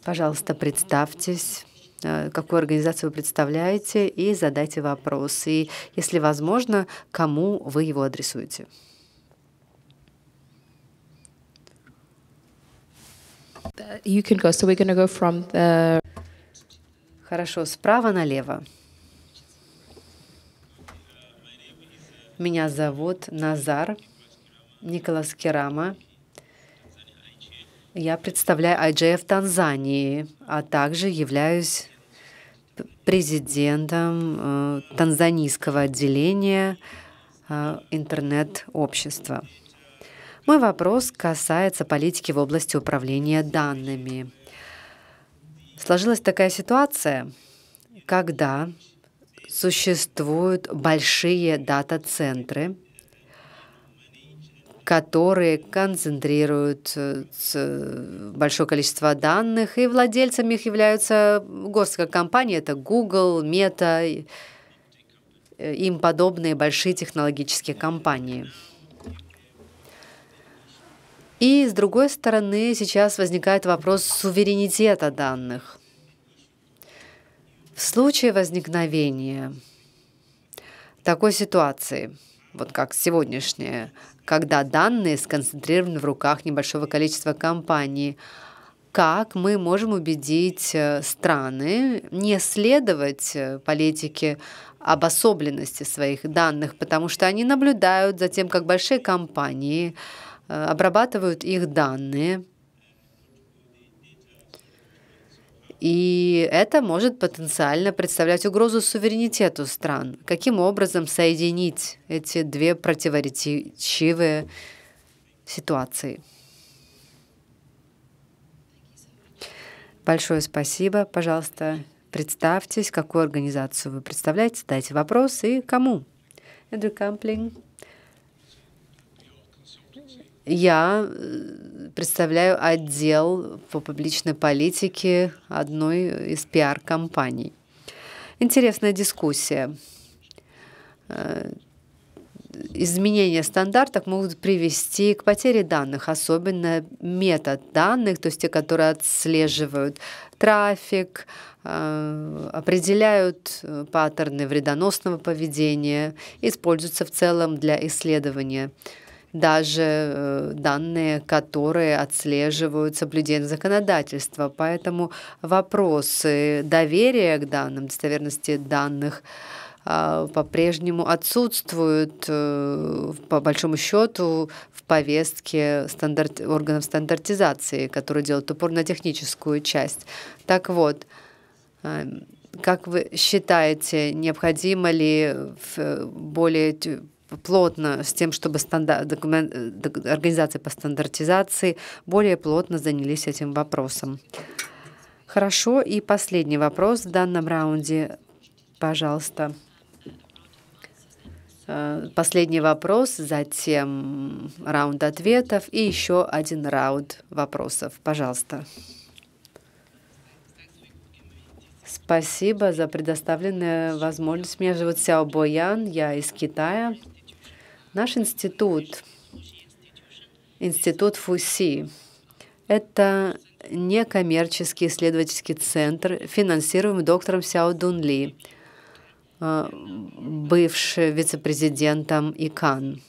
Пожалуйста, представьтесь э, какую организацию вы представляете, и задайте вопрос. И, если возможно, кому вы его адресуете. You can go. So we're going to go from the... Хорошо, справа налево. Меня зовут Назар Николас Керама. Я представляю IGF Танзании, а также являюсь президентом э, танзанийского отделения э, интернет-общества. Мой вопрос касается политики в области управления данными. Сложилась такая ситуация, когда существуют большие дата-центры, которые концентрируют э, э, большое количество данных, и владельцами их являются госкомпании, это Google, Meta, э, им подобные большие технологические компании. И, с другой стороны, сейчас возникает вопрос суверенитета данных. В случае возникновения такой ситуации, вот как сегодняшняя, когда данные сконцентрированы в руках небольшого количества компаний, как мы можем убедить э, страны не следовать э, политике обособленности своих данных, потому что они наблюдают за тем, как большие компании Э, обрабатывают их данные, И это может потенциально представлять угрозу суверенитету стран. Каким образом соединить эти две противоречивые ситуации? Большое спасибо. Пожалуйста, представьтесь, какую организацию вы представляете, задайте вопрос и кому. Эндрю Камплинг. Я э, представляю отдел по публичной политике одной из пиар-компаний. Интересная дискуссия. Э, изменения стандартов могут привести к потере данных, особенно метод данных, то есть те, которые отслеживают трафик, э, определяют паттерны вредоносного поведения, используются в целом для исследования даже э, данные, которые отслеживают соблюдение законодательства. Поэтому вопросы доверия к данным, достоверности данных а, по-прежнему отсутствуют, э, по большому счету, в повестке стандарт, органов стандартизации, которые делают упор на техническую часть. Так вот, эм, как вы считаете, необходимо ли э, более плотно с тем, чтобы стандар... документ... Э, организации по стандартизации более плотно занялись этим вопросом. Хорошо, и последний вопрос в данном раунде, пожалуйста. Э, последний вопрос, затем раунд ответов и еще один раунд вопросов. Пожалуйста. Спасибо за предоставленную возможность. Меня зовут Сяо Боян, я из Китая. Наш институт, институт ФУСИ, это некоммерческий исследовательский центр, финансируемый доктором Сяо Дун Ли, э, бывшим вице-президентом ИКАН.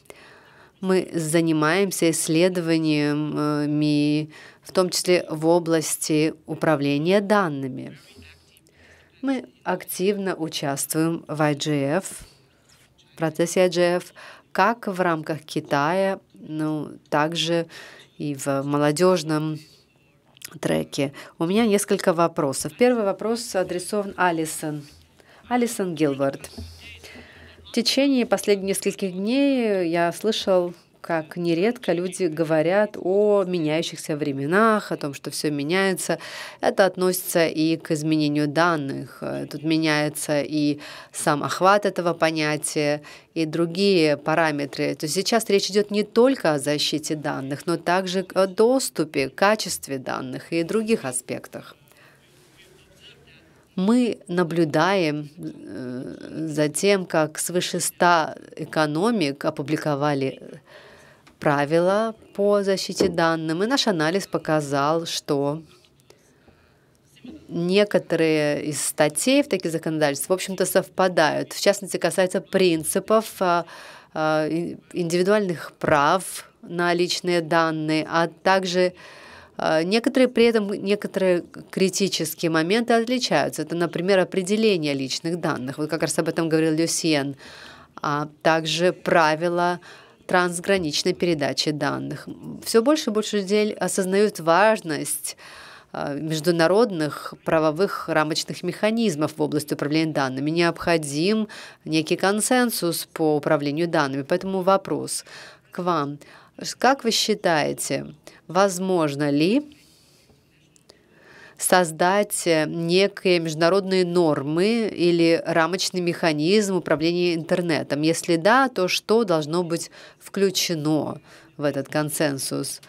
Мы занимаемся исследованиями, э, в том числе в области управления данными. Мы активно участвуем в IGF, в процессе IGF, как в рамках Китая, ну, также и в молодежном треке. У меня несколько вопросов. Первый вопрос адресован Алисон. Алисон Гилберт. В течение последних нескольких дней я слышал как нередко люди говорят о меняющихся временах, о том, что все меняется. Это относится и к изменению данных. Э, тут меняется и сам охват этого понятия, и другие параметры. То есть сейчас речь идет не только о защите данных, но также о доступе, качестве данных и других аспектах мы наблюдаем э, за тем, как свыше 100 экономик опубликовали э, правила по защите данных и наш анализ показал, что некоторые из статей в таких законодательствах, в общем-то, совпадают. В частности, касается принципов а, а, индивидуальных прав на личные данные, а также а, некоторые при этом некоторые критические моменты отличаются. Это, например, определение личных данных. Вот как раз об этом говорил Люсьен. А также правила трансграничной передачи данных. Все больше и больше людей осознают важность а, международных правовых рамочных механизмов в области управления данными. Необходим некий консенсус по управлению данными. Поэтому вопрос к вам. Как вы считаете, возможно ли создать э, некие международные нормы или рамочный механизм управления интернетом? Если да, то что должно быть включено в этот консенсус?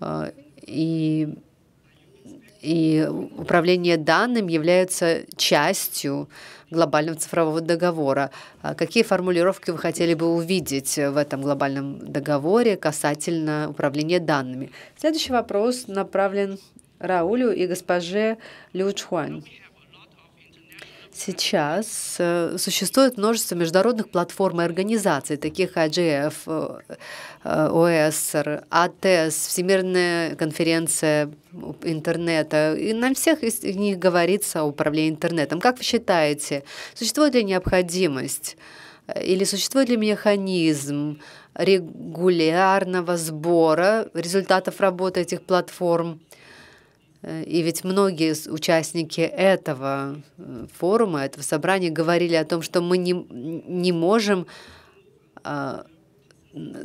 Э, и и управление данным является частью глобального цифрового договора. А какие формулировки вы хотели бы увидеть в этом глобальном договоре касательно управления данными? Следующий вопрос направлен Раулю и госпоже Лю Чхуань. Сейчас э, существует множество международных платформ и организаций, таких как IGF, ОСР, АТС, Всемирная конференция интернета. И на всех из них говорится о управлении интернетом. Как вы считаете, существует ли необходимость э, или существует ли механизм регулярного сбора результатов работы этих платформ? Э, и ведь многие участники этого э, форума, этого собрания говорили о том, что мы не, не можем а,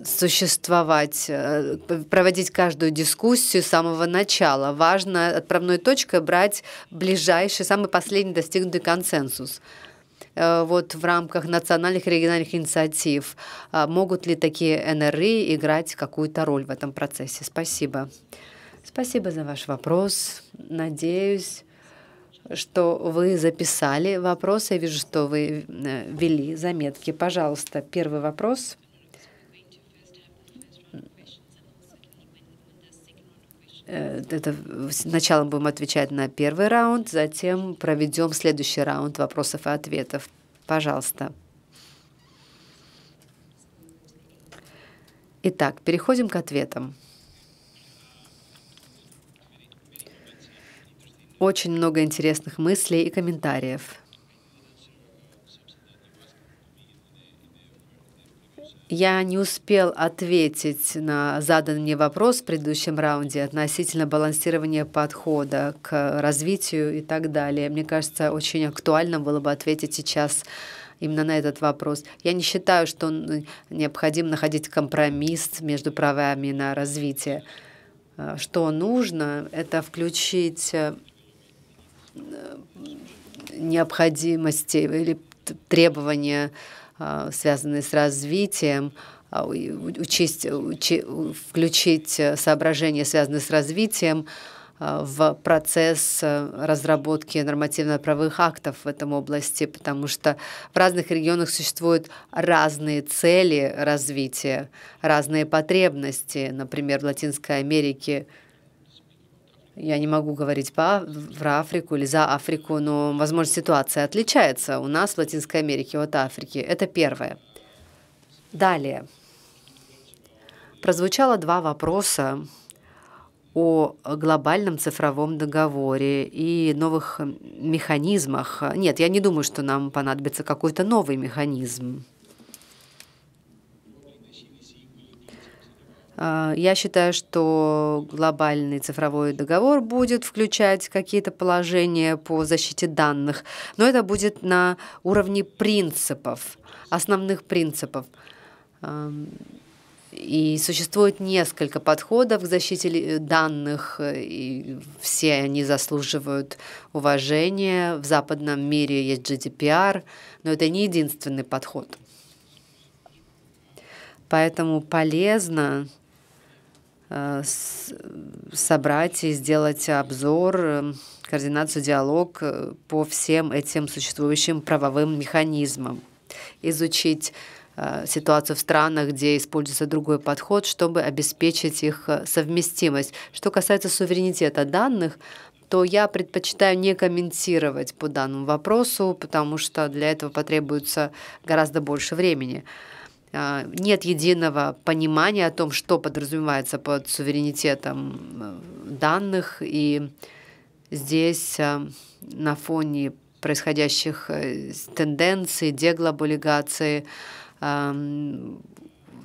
существовать, э, проводить каждую дискуссию с самого начала. Важно отправной точкой брать ближайший, самый последний достигнутый консенсус. Вот в рамках национальных и региональных инициатив а, могут ли такие НРИ играть какую-то роль в этом процессе? Спасибо. Спасибо за ваш вопрос. Надеюсь, что вы записали вопрос. Я вижу, что вы э, ввели заметки. Пожалуйста, первый вопрос. Э, это сначала будем отвечать на первый раунд, затем проведем следующий раунд вопросов и ответов. Пожалуйста. Итак, переходим к ответам. Очень много интересных мыслей и комментариев. Я не успел ответить на заданный мне вопрос в предыдущем раунде относительно балансирования подхода к развитию и так далее. Мне кажется, очень актуально было бы ответить сейчас именно на этот вопрос. Я не считаю, что необходимо находить компромисс между правами на развитие. Э, что нужно, это включить э, Э, необходимости или требования, э, связанные с развитием, а, учесть, учи, включить э, соображения, связанные с развитием, в процесс разработки нормативно-правовых актов в этом области, потому что в разных регионах существуют разные цели развития, разные потребности. Например, в Латинской Америке – я не могу говорить по, про Африку или за Африку, но, возможно, ситуация отличается у нас в Латинской Америке от Африки. Это первое. Далее. Прозвучало два вопроса о глобальном цифровом договоре и новых механизмах. Нет, я не думаю, что нам понадобится какой-то новый механизм. А, я считаю, что глобальный цифровой договор будет включать какие-то положения по защите данных, но это будет на уровне принципов, основных принципов. И существует несколько подходов к защите э, данных, и все они заслуживают уважения. В западном мире есть GDPR, но это не единственный подход. Поэтому полезно Э, собрать и сделать обзор, э, координацию, диалог э, по всем этим существующим правовым механизмам, изучить ситуацию в странах, где используется другой подход, чтобы обеспечить их совместимость. Что касается суверенитета данных, то я предпочитаю не комментировать по данному вопросу, потому что для этого потребуется гораздо больше времени. А, нет единого понимания о том, что подразумевается под суверенитетом э, данных, и здесь э, на фоне происходящих э, тенденций, деглобализации,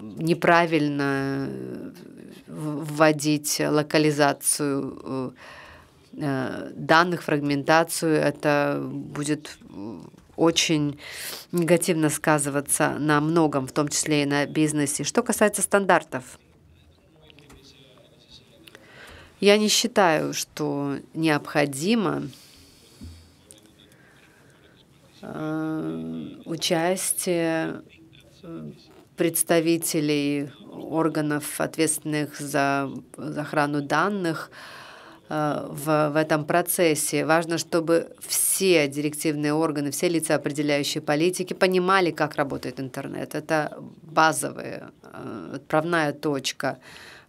неправильно вводить локализацию данных, фрагментацию, это будет очень негативно сказываться на многом, в том числе и на бизнесе. Что касается стандартов, я не считаю, что необходимо э, участие э, представителей органов, ответственных за, за охрану данных, Э, в, в этом процессе. Важно, чтобы все директивные органы, все лица определяющие политики понимали, как работает интернет. Это базовая э, отправная точка.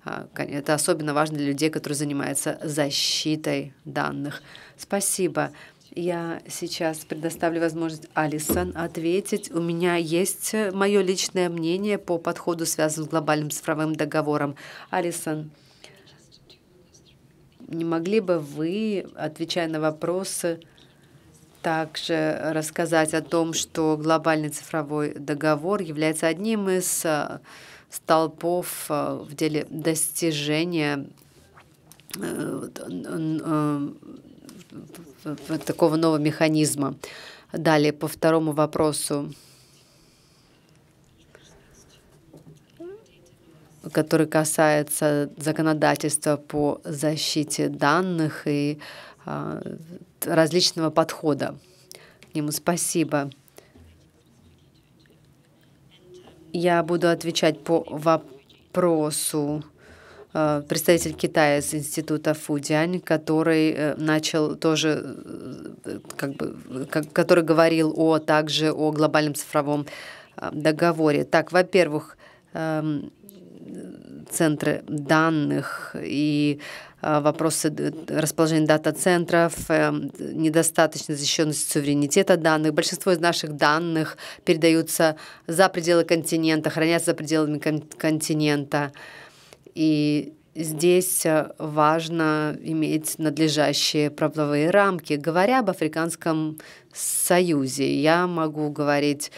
Э, это особенно важно для людей, которые занимаются защитой данных. Спасибо. Я сейчас предоставлю возможность Алисон ответить. У меня есть мое личное мнение по подходу, связанному с глобальным цифровым договором. Алисон. Не могли бы вы, отвечая на вопросы, также рассказать о том, что глобальный цифровой договор является одним из э, столпов э, в деле достижения э, такого нового механизма. Далее по второму вопросу. который касается законодательства по защите данных и а, различного подхода к нему. Спасибо. Я буду отвечать по вопросу э, представитель Китая из института Фудянь, который э, начал тоже, э, как бы, как, который говорил о также о глобальном цифровом договоре. Так, во-первых, эм, центры данных и э, вопросы расположения дата-центров, э, недостаточной защищенности суверенитета данных. Большинство из наших данных передаются за пределы континента, хранятся за пределами континента. И здесь э, важно иметь надлежащие правовые рамки. Говоря об Африканском Союзе, я могу говорить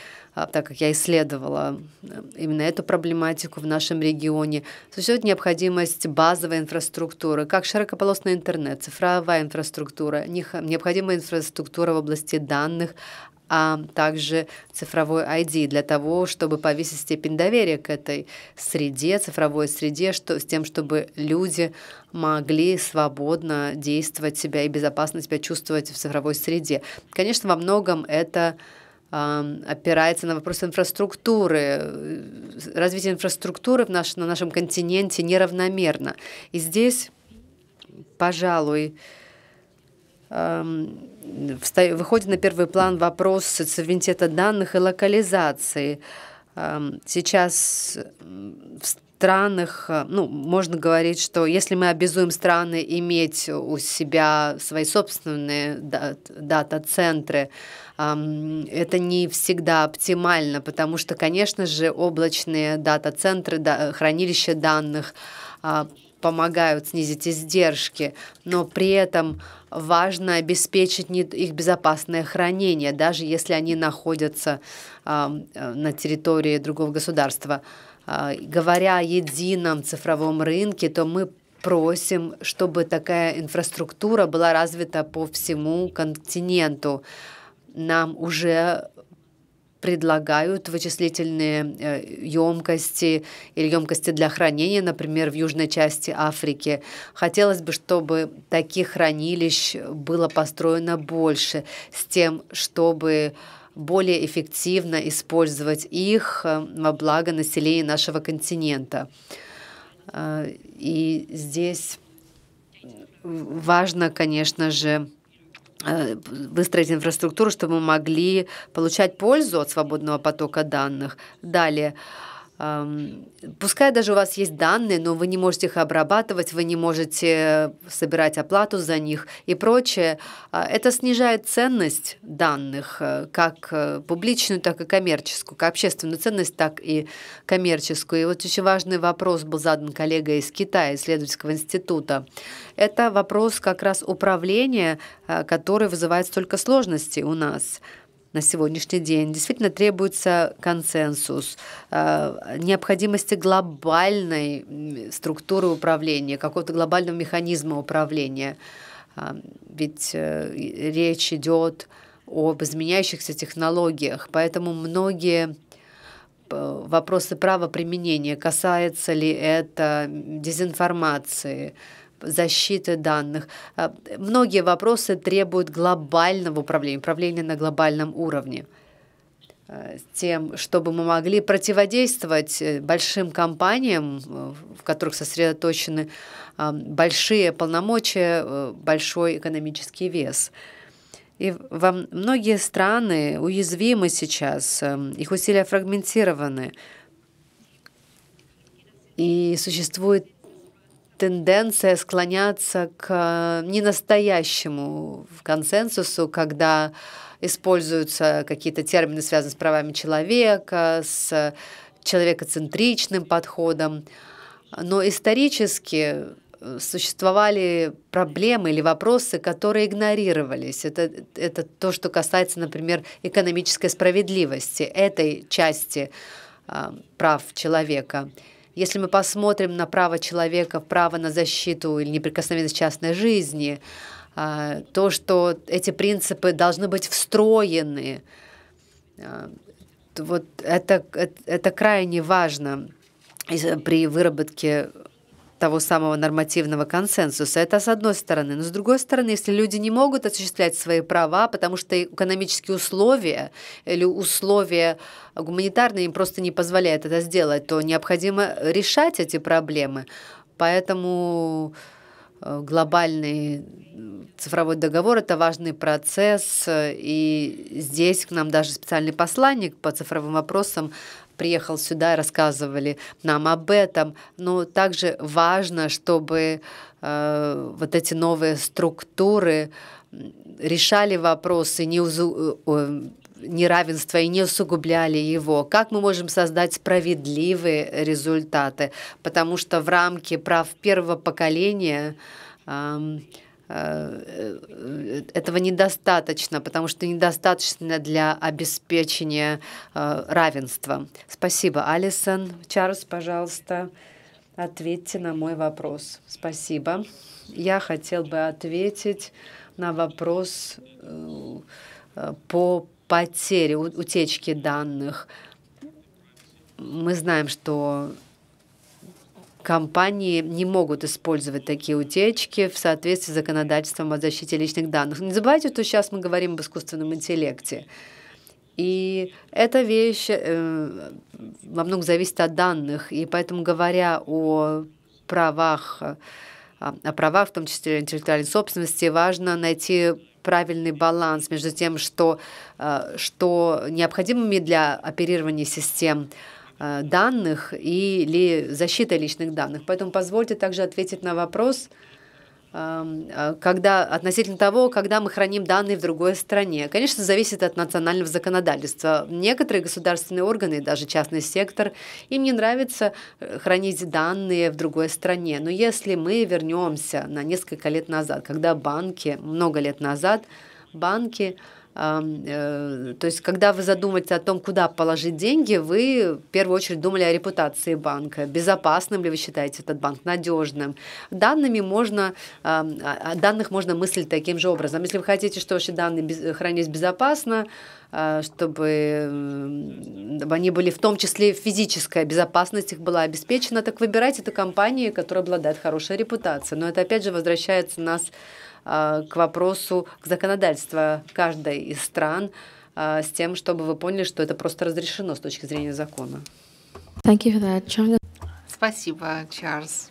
а, так как я исследовала э, именно эту проблематику в нашем регионе, существует необходимость базовой инфраструктуры, как широкополосный интернет, цифровая инфраструктура, необходима инфраструктура в области данных, а также цифровой ID для того, чтобы повесить степень доверия к этой среде, цифровой среде, что, с тем, чтобы люди могли свободно действовать себя и безопасно себя чувствовать в цифровой среде. Конечно, во многом это опирается на вопрос инфраструктуры. Развитие инфраструктуры в наш, на нашем континенте неравномерно. И здесь, пожалуй, выходит на первый план вопрос суверенитета данных и локализации. Сейчас в странах, ну, можно говорить, что если мы обязуем страны иметь у себя свои собственные дата-центры, это не всегда оптимально, потому что, конечно же, облачные дата-центры, э, хранилища данных а, помогают снизить издержки, но при этом важно обеспечить их безопасное хранение, даже если они находятся э, на территории другого государства. А, говоря о едином цифровом рынке, то мы просим, чтобы такая инфраструктура была развита по всему континенту нам уже предлагают вычислительные э, емкости или емкости для хранения, например, в южной части Африки. Хотелось бы, чтобы таких хранилищ было построено больше, с тем, чтобы более эффективно использовать их э, во благо населения нашего континента. Э, и здесь важно, конечно же, Э, выстроить инфраструктуру, чтобы мы могли получать пользу от свободного потока данных. Далее, Пускай даже у вас есть данные, но вы не можете их обрабатывать, вы не можете собирать оплату за них и прочее. А, это снижает ценность данных, э, как э, публичную, так и коммерческую, как общественную ценность, так и коммерческую. И вот очень важный вопрос был задан коллегой из Китая, исследовательского института. Это вопрос как раз управления, э, который вызывает столько сложностей у нас на сегодняшний день. Действительно требуется консенсус, э, необходимости глобальной структуры управления, какого-то глобального механизма управления. Э, ведь э, речь идет об изменяющихся технологиях, поэтому многие вопросы права применения касается ли это дезинформации, защиты данных. А, многие вопросы требуют глобального управления, управления на глобальном уровне а, тем, чтобы мы могли противодействовать э, большим компаниям, э, в которых сосредоточены а, большие полномочия, э, большой экономический вес. И во многие страны уязвимы сейчас, их усилия фрагментированы. И существует тенденция склоняться к э, ненастоящему консенсусу, когда используются какие-то термины, связанные с правами человека, с человекоцентричным подходом. Но исторически э, существовали проблемы или вопросы, которые игнорировались. Это, это то, что касается, например, экономической справедливости, этой части э, прав человека. Если мы посмотрим на право человека, право на защиту или неприкосновенность частной жизни, а, то, что эти принципы должны быть встроены, а, вот это, это, это крайне важно при выработке того самого нормативного консенсуса. Это с одной стороны. Но с другой стороны, если люди не могут осуществлять свои права, потому что экономические условия или условия гуманитарные им просто не позволяют это сделать, то необходимо решать эти проблемы. Поэтому э, глобальный цифровой договор – это важный процесс, э, и здесь к нам даже специальный посланник по цифровым вопросам приехал сюда, рассказывали нам об этом. Но также важно, чтобы э, вот эти новые структуры решали вопросы не узу, э, неравенства и не усугубляли его? Как мы можем создать справедливые результаты? Потому что в рамке прав первого поколения эм, Э, этого недостаточно, потому что недостаточно для обеспечения э, равенства. Спасибо, Алисон. Чарльз, пожалуйста, ответьте на мой вопрос. Спасибо. Я хотел бы ответить на вопрос э, по потере, утечке данных. Мы знаем, что компании не могут использовать такие утечки в соответствии с законодательством о защите личных данных. Не забывайте, что сейчас мы говорим об искусственном интеллекте. И эта вещь э, во многом зависит от данных. И поэтому, говоря о правах, а, о правах, в том числе интеллектуальной собственности, важно найти правильный баланс между тем, что, э, что необходимыми для оперирования систем Э, данных или защита личных данных. Поэтому позвольте также ответить на вопрос, эм, э, когда, относительно того, когда мы храним данные в другой стране. Конечно, зависит от национального законодательства. Некоторые государственные органы, даже частный сектор, им не нравится э, хранить данные в другой стране. Но если мы вернемся на несколько лет назад, когда банки, много лет назад, банки Э, то есть, когда вы задумаете о том, куда положить деньги, вы в первую очередь думали о репутации банка. Безопасным ли вы считаете этот банк, надежным? Данными можно, а, а, данных можно мыслить таким же образом. Если вы хотите, чтобы ваши данные хранились безопасно, а, чтобы они были в том числе физическая безопасность их была обеспечена, так выбирайте ту компанию, которая обладает хорошей репутацией. Но это опять же возвращается нас а, к вопросу, к законодательству каждой из стран, а, с тем, чтобы вы поняли, что это просто разрешено с точки зрения закона. Thank you for that, Charles. Спасибо, Чарльз.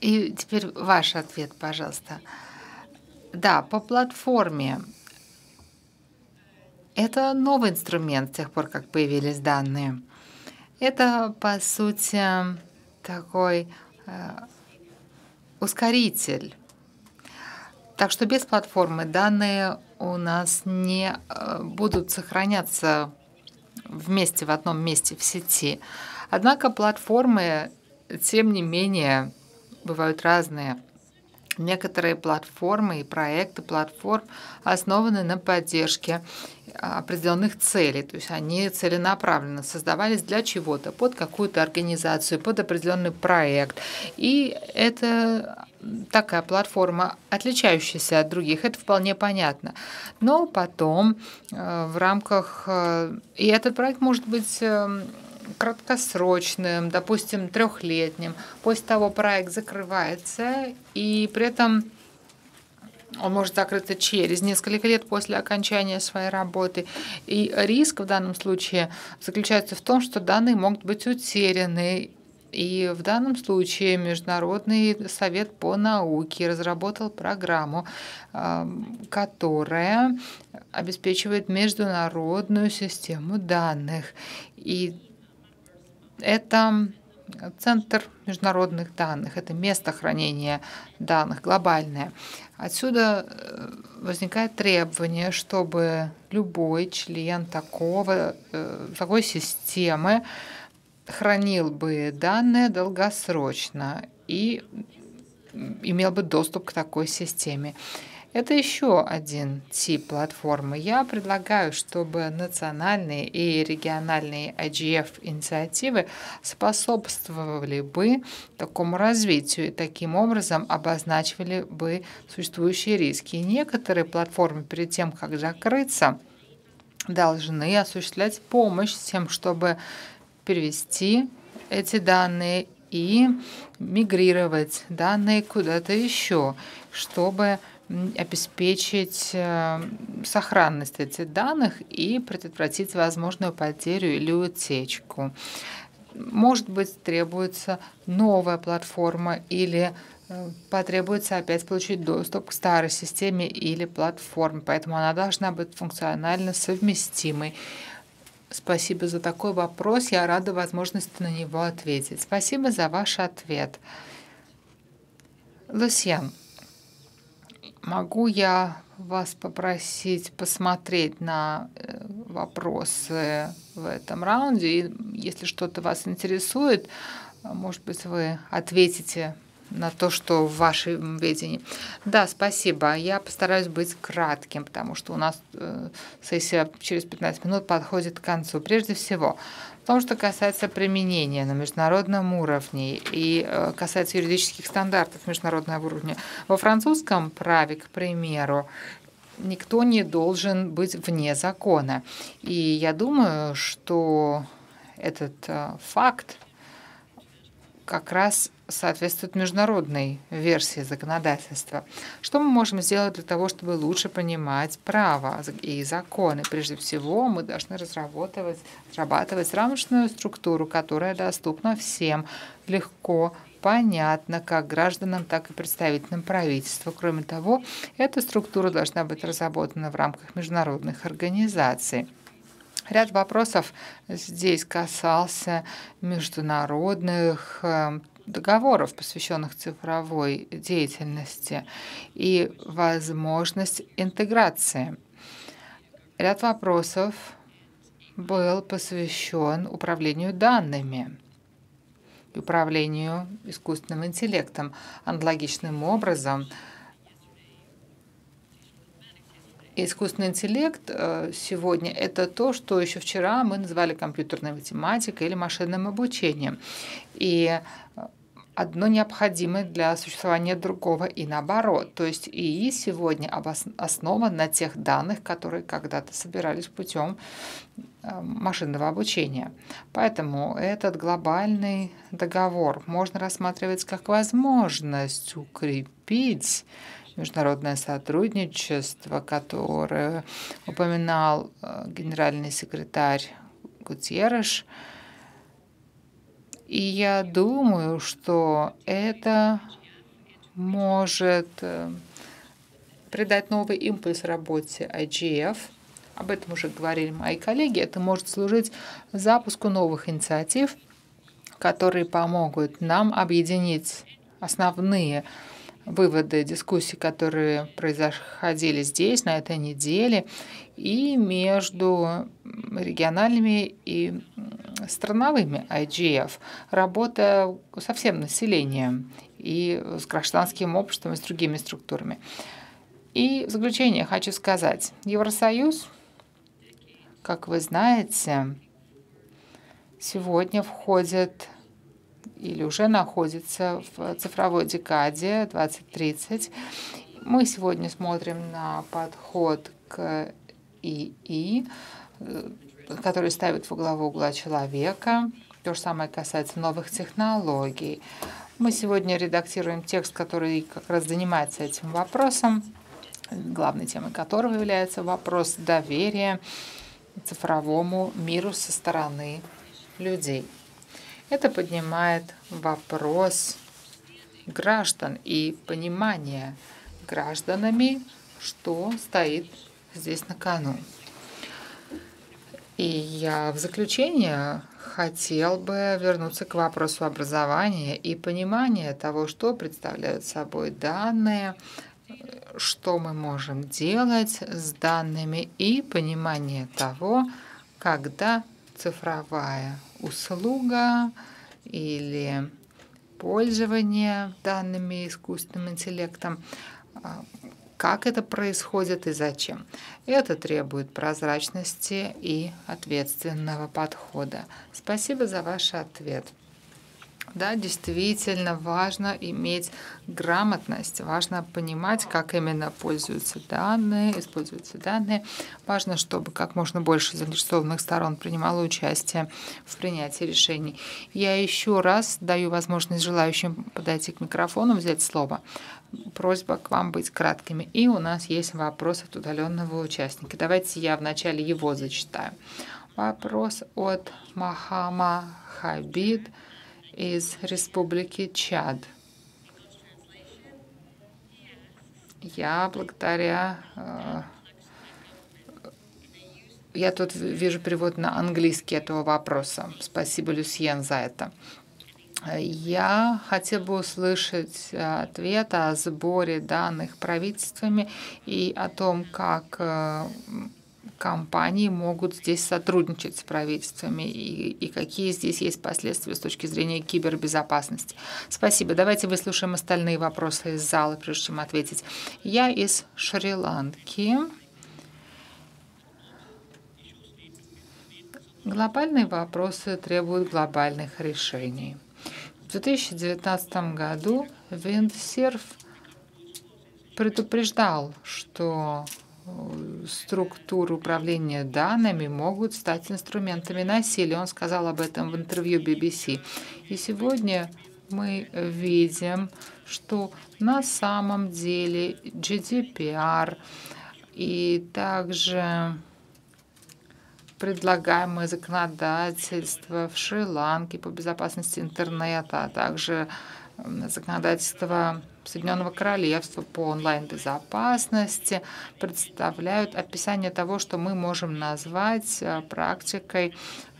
И теперь ваш ответ, пожалуйста. Да, по платформе. Это новый инструмент с тех пор, как появились данные. Это, по сути, такой Э, ускоритель. Так что без платформы данные у нас не э, будут сохраняться вместе в одном месте в сети. Однако платформы, тем не менее, бывают разные. Некоторые платформы и проекты платформ основаны на поддержке определенных целей, то есть они целенаправленно создавались для чего-то, под какую-то организацию, под определенный проект. И это такая платформа, отличающаяся от других, это вполне понятно. Но потом э, в рамках... Э, и этот проект может быть э, краткосрочным, допустим, трехлетним. После того проект закрывается, и при этом он может закрыться через несколько лет после окончания своей работы. И риск в данном случае заключается в том, что данные могут быть утеряны. И в данном случае Международный совет по науке разработал программу, эм, которая обеспечивает международную систему данных. И это центр международных данных, это место хранения данных глобальное. Отсюда э, возникает требование, чтобы любой член такого, э, такой системы хранил бы данные долгосрочно и имел бы доступ к такой системе. Это еще один тип платформы. Я предлагаю, чтобы национальные и региональные IGF-инициативы а способствовали бы такому развитию и таким образом обозначивали бы существующие риски. И некоторые платформы перед тем, как закрыться, должны осуществлять помощь тем, чтобы перевести эти данные и мигрировать данные куда-то еще, чтобы обеспечить э, сохранность этих данных и предотвратить возможную потерю или утечку. Может быть, требуется новая платформа или э, потребуется опять получить доступ к старой системе или платформе, поэтому она должна быть функционально совместимой. Спасибо за такой вопрос. Я рада возможности на него ответить. Спасибо за ваш ответ. Лусьян, Могу я вас попросить посмотреть на э, вопросы в этом раунде? И если что-то вас интересует, может быть, вы ответите на то, что в вашем ведении. Да, спасибо. Я постараюсь быть кратким, потому что у нас э, сессия через 15 минут подходит к концу. Прежде всего, том, что касается применения на международном уровне и э, касается юридических стандартов международного уровня, во французском праве, к примеру, никто не должен быть вне закона. И я думаю, что этот э, факт как раз соответствует международной версии законодательства. Что мы можем сделать для того, чтобы лучше понимать право и законы? Прежде всего, мы должны разрабатывать, рамочную структуру, которая доступна всем легко, понятно как гражданам, так и представителям правительства. Кроме того, эта структура должна быть разработана в рамках международных организаций. Ряд вопросов здесь касался международных эм, договоров, посвященных цифровой деятельности и возможность интеграции. Ряд вопросов был посвящен управлению данными управлению искусственным интеллектом. Аналогичным образом – и искусственный интеллект э, сегодня – это то, что еще вчера мы называли компьютерной математикой или машинным обучением. И э, одно необходимо для существования другого и наоборот. То есть ИИ сегодня основан на тех данных, которые когда-то собирались путем э, машинного обучения. Поэтому этот глобальный договор можно рассматривать как возможность укрепить международное сотрудничество, которое упоминал э, генеральный секретарь Гутьерыш. И я думаю, что это может э, придать новый импульс работе IGF. Об этом уже говорили мои коллеги. Это может служить запуску новых инициатив, которые помогут нам объединить основные выводы дискуссий, которые происходили здесь на этой неделе, и между региональными и страновыми IGF, работа со всем населением и с гражданским обществом и с другими структурами. И в заключение хочу сказать, Евросоюз, как вы знаете, сегодня входит в или уже находится в цифровой декаде 2030. Мы сегодня смотрим на подход к ИИ, э, который ставит во главу угла человека. То же самое касается новых технологий. Мы сегодня редактируем текст, который как раз занимается этим вопросом, главной темой которого является вопрос доверия цифровому миру со стороны людей. Это поднимает вопрос граждан и понимание гражданами, что стоит здесь на кону. И я в заключение хотел бы вернуться к вопросу образования и понимания того, что представляют собой данные, что мы можем делать с данными и понимание того, когда цифровая услуга или пользование данными искусственным интеллектом, а, как это происходит и зачем. Это требует прозрачности и ответственного подхода. Спасибо за ваш ответ. Да, действительно важно иметь грамотность, важно понимать, как именно пользуются данные, используются данные. Важно, чтобы как можно больше заинтересованных сторон принимало участие в принятии решений. Я еще раз даю возможность желающим подойти к микрофону, взять слово. Просьба к вам быть краткими. И у нас есть вопрос от удаленного участника. Давайте я вначале его зачитаю. Вопрос от Махама Хабид из Республики Чад. Я благодаря... Э, я тут вижу перевод на английский этого вопроса. Спасибо, Люсьен, за это. Я хотела бы услышать э, ответ о сборе данных правительствами и о том, как э, компании могут здесь сотрудничать с правительствами и, и какие здесь есть последствия с точки зрения кибербезопасности. Спасибо. Давайте выслушаем остальные вопросы из зала, прежде чем ответить. Я из Шри-Ланки. Глобальные вопросы требуют глобальных решений. В 2019 году Виндсерф предупреждал, что структуры управления данными могут стать инструментами насилия. Он сказал об этом в интервью BBC. И сегодня мы видим, что на самом деле GDPR и также предлагаемое законодательство в Шри-Ланке по безопасности интернета, а также законодательство Соединенного Королевства по онлайн-безопасности представляют описание того, что мы можем назвать э, практикой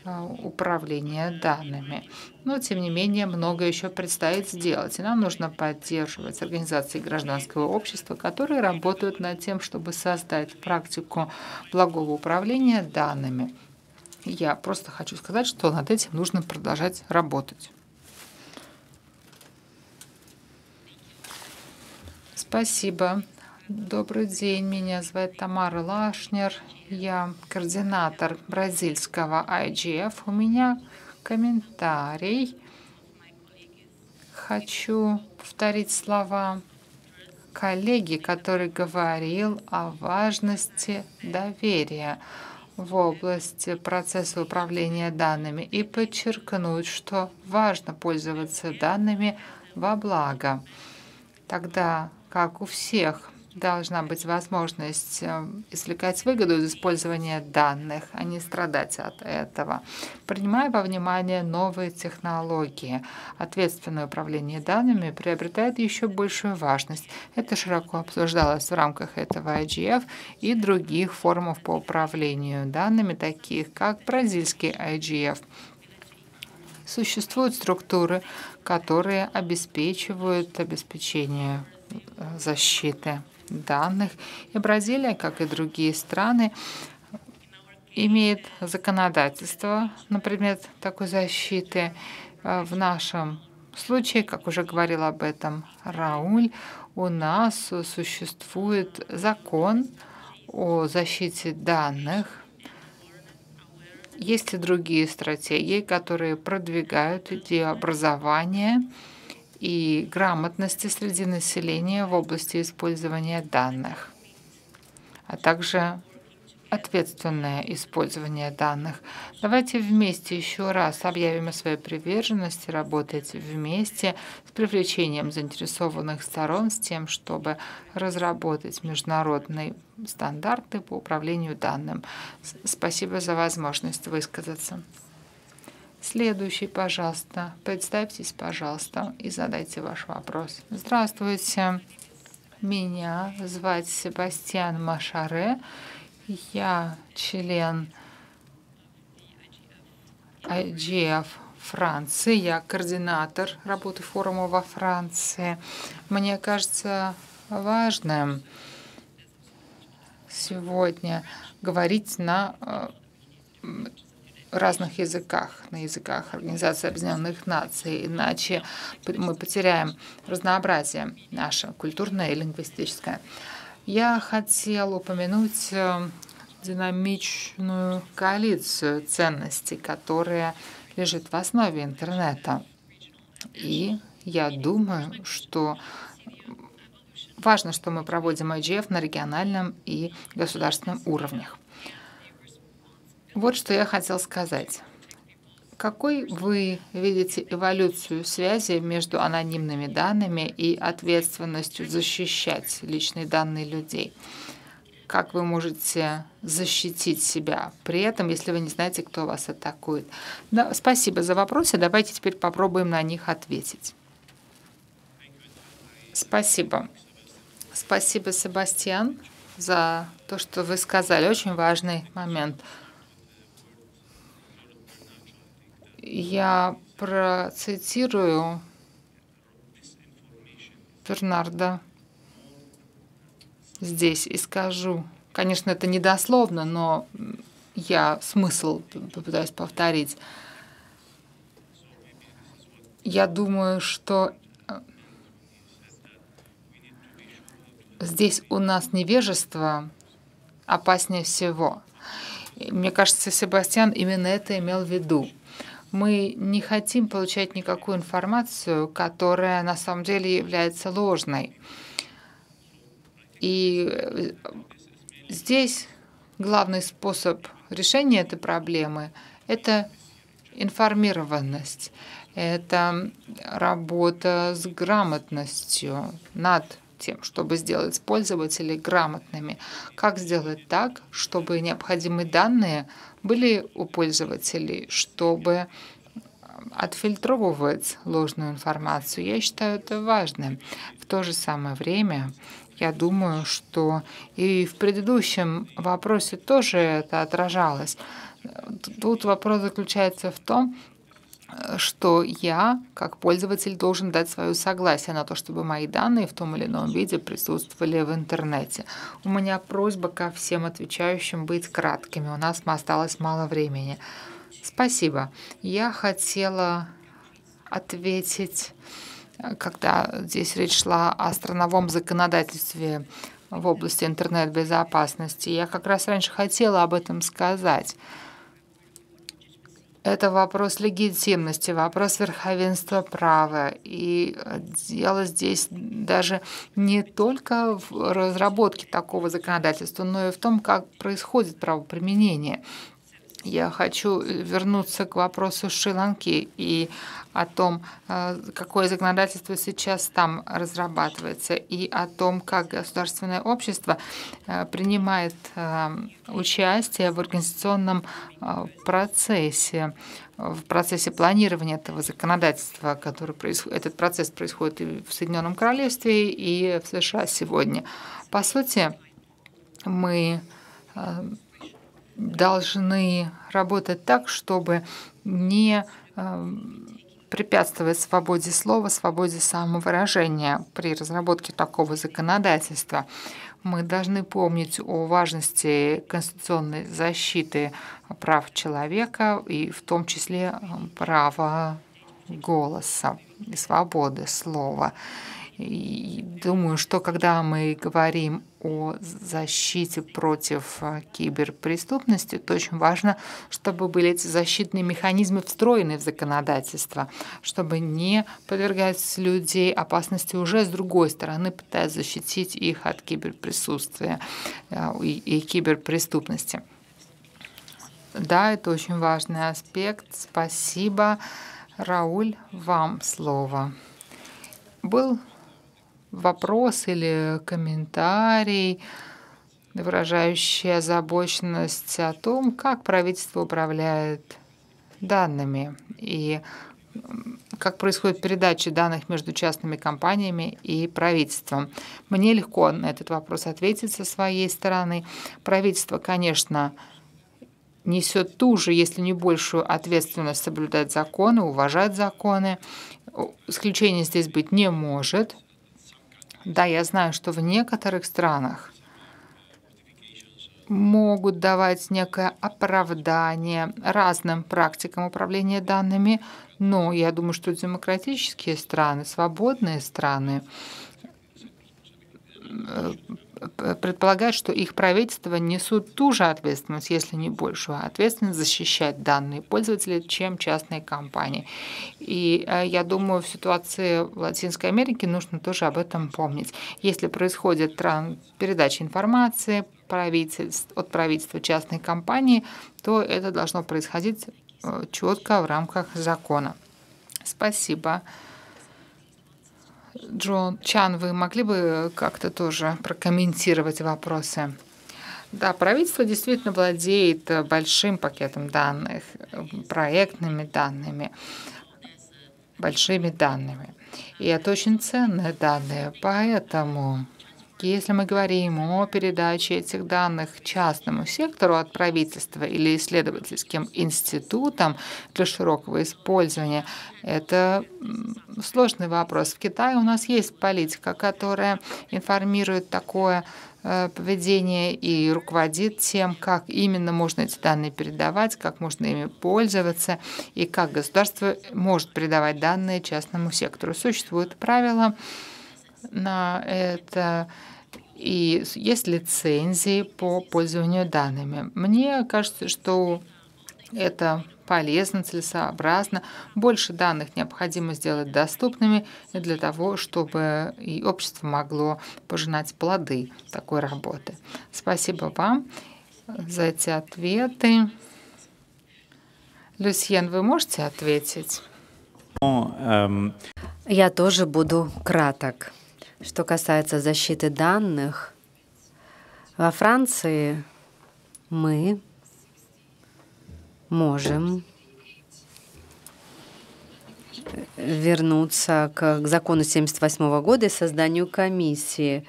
э, управления данными. Но, тем не менее, многое еще предстоит сделать. И нам нужно поддерживать организации гражданского общества, которые работают над тем, чтобы создать практику благого управления данными. Я просто хочу сказать, что над этим нужно продолжать работать. Спасибо. Добрый день, меня зовут Тамара Лашнер, я координатор бразильского IGF. У меня комментарий. Хочу повторить слова коллеги, который говорил о важности доверия в области процесса управления данными и подчеркнуть, что важно пользоваться данными во благо. Тогда как у всех, должна быть возможность э, извлекать выгоду из использования данных, а не страдать от этого. Принимая во внимание новые технологии, ответственное управление данными приобретает еще большую важность. Это широко обсуждалось в рамках этого IGF и других форумов по управлению данными, таких как бразильский IGF. Существуют структуры, которые обеспечивают обеспечение Э, защиты данных. И Бразилия, как и другие страны, имеет законодательство например, такой защиты. Э, в нашем случае, как уже говорил об этом Рауль, у нас существует закон о защите данных. Есть и другие стратегии, которые продвигают идею образования и грамотности среди населения в области использования данных, а также ответственное использование данных. Давайте вместе еще раз объявим о своей приверженности работать вместе с привлечением заинтересованных сторон с тем, чтобы разработать международные стандарты по управлению данным. Спасибо за возможность высказаться. Следующий, пожалуйста. Представьтесь, пожалуйста, и задайте ваш вопрос. Здравствуйте. Меня звать Себастьян Машаре. Я член IGF Франции. Я координатор работы форума во Франции. Мне кажется важным сегодня говорить на э, разных языках, на языках Организации Объединенных Наций, иначе мы потеряем разнообразие наше культурное и лингвистическое. Я хотела упомянуть э, динамичную коалицию ценностей, которая лежит в основе интернета. И я думаю, что важно, что мы проводим IGF на региональном и государственном уровнях. Вот что я хотел сказать. Какой вы видите эволюцию связи между анонимными данными и ответственностью защищать личные данные людей? Как вы можете защитить себя при этом, если вы не знаете, кто вас атакует? Да, спасибо за вопросы. Давайте теперь попробуем на них ответить. Спасибо. Спасибо, Себастьян, за то, что вы сказали. Очень важный момент. Я процитирую Бернарда здесь и скажу. Конечно, это недословно, но я смысл попытаюсь повторить. Я думаю, что э, здесь у нас невежество опаснее всего. Мне кажется, Себастьян именно это имел в виду мы не хотим получать никакую информацию, которая на самом деле является ложной. И э, здесь главный способ решения этой проблемы — это информированность, это работа с грамотностью над тем, чтобы сделать пользователей грамотными. Как сделать так, чтобы необходимые данные — были у пользователей, чтобы э, отфильтровывать ложную информацию. Я считаю это важным. В то же самое время я думаю, что и в предыдущем вопросе тоже это отражалось. Тут вопрос заключается в том, Э, что я, как пользователь, должен дать свое согласие на то, чтобы мои данные в том или ином виде присутствовали в интернете. У меня просьба ко всем отвечающим быть краткими. У нас осталось мало времени. Спасибо. Я хотела ответить, э, когда здесь речь шла о страновом законодательстве в области интернет-безопасности. Я как раз раньше хотела об этом сказать. Это вопрос легитимности, вопрос верховенства права. И э, дело здесь даже не только в разработке такого законодательства, но и в том, как происходит правоприменение. Я хочу э, вернуться к вопросу Шри-Ланки и о том, э, какое законодательство сейчас там разрабатывается, и о том, как государственное общество э, принимает участие в организационном процессе, в процессе планирования этого законодательства, который происходит, этот процесс происходит и в Соединенном Королевстве, и в США сегодня. По сути, мы должны работать так, чтобы не э, препятствовать свободе слова, свободе самовыражения при разработке такого законодательства. Мы должны помнить о важности конституционной защиты прав человека и в том числе э, права голоса и свободы слова. И думаю, что когда мы говорим о защите против э, киберпреступности, то очень важно, чтобы были эти защитные механизмы встроены в законодательство, чтобы не подвергать людей опасности уже с другой стороны, пытаясь защитить их от киберприсутствия э, и киберпреступности. Да, это очень важный аспект. Спасибо. Рауль, вам слово. Был вопрос или комментарий, выражающий озабоченность о том, как правительство управляет данными и как происходит передача данных между частными компаниями и правительством. Мне легко на этот вопрос ответить со своей стороны. Правительство, конечно, несет ту же, если не большую ответственность соблюдать законы, уважать законы. Исключения здесь быть не может. Да, я знаю, что в некоторых странах могут давать некое оправдание разным практикам управления данными, но я думаю, что демократические страны, свободные страны э, предполагает, что их правительства несут ту же ответственность, если не большую, а ответственность защищать данные пользователей, чем частные компании. И э, я думаю, в ситуации в Латинской Америке нужно тоже об этом помнить. Если происходит передача информации правительств, от правительства частной компании, то это должно происходить э, четко в рамках закона. Спасибо. Джон Чан, вы могли бы как-то тоже прокомментировать вопросы? Да, правительство действительно владеет э, большим пакетом данных, проектными данными, большими данными. И это очень ценные данные, поэтому если мы говорим о передаче этих данных частному сектору от правительства или исследовательским институтам для широкого использования, это сложный вопрос. В Китае у нас есть политика, которая информирует такое э, поведение и руководит тем, как именно можно эти данные передавать, как можно ими пользоваться и как государство может передавать данные частному сектору. Существуют правила на это и есть лицензии по пользованию данными. Мне кажется, что это полезно, целесообразно. Больше данных необходимо сделать доступными для того, чтобы и общество могло пожинать плоды такой работы. Спасибо вам за эти ответы. Люсьен, вы можете ответить? Ну, эм, Я тоже буду краток. Что касается защиты данных, во Франции мы можем вернуться к закону 78 года и созданию комиссии.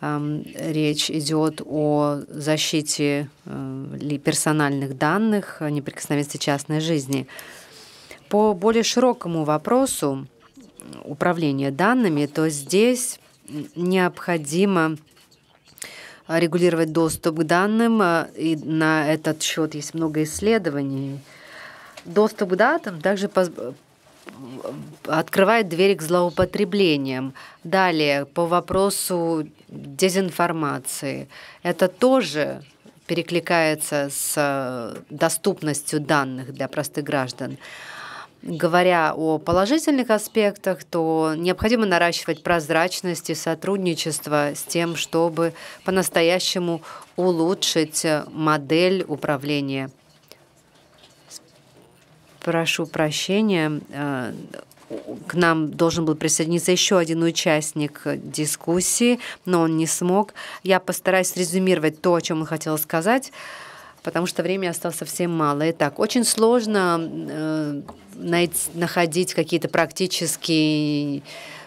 Речь идет о защите э, персональных данных, неприкосновенности частной жизни. По более широкому вопросу управления данными, то здесь необходимо а, регулировать доступ к данным, а, и на этот счет есть много исследований. Доступ к данным также открывает двери к злоупотреблениям. Далее, по вопросу дезинформации. Это тоже перекликается с а, доступностью данных для простых граждан. Говоря о положительных аспектах, то необходимо наращивать прозрачность и сотрудничество с тем, чтобы по-настоящему улучшить э, модель управления. Прошу прощения, э, к нам должен был присоединиться еще один участник дискуссии, но он не смог. Я постараюсь резюмировать то, о чем он хотел сказать потому что времени осталось совсем мало. Итак, очень сложно э, найти, находить какие-то практические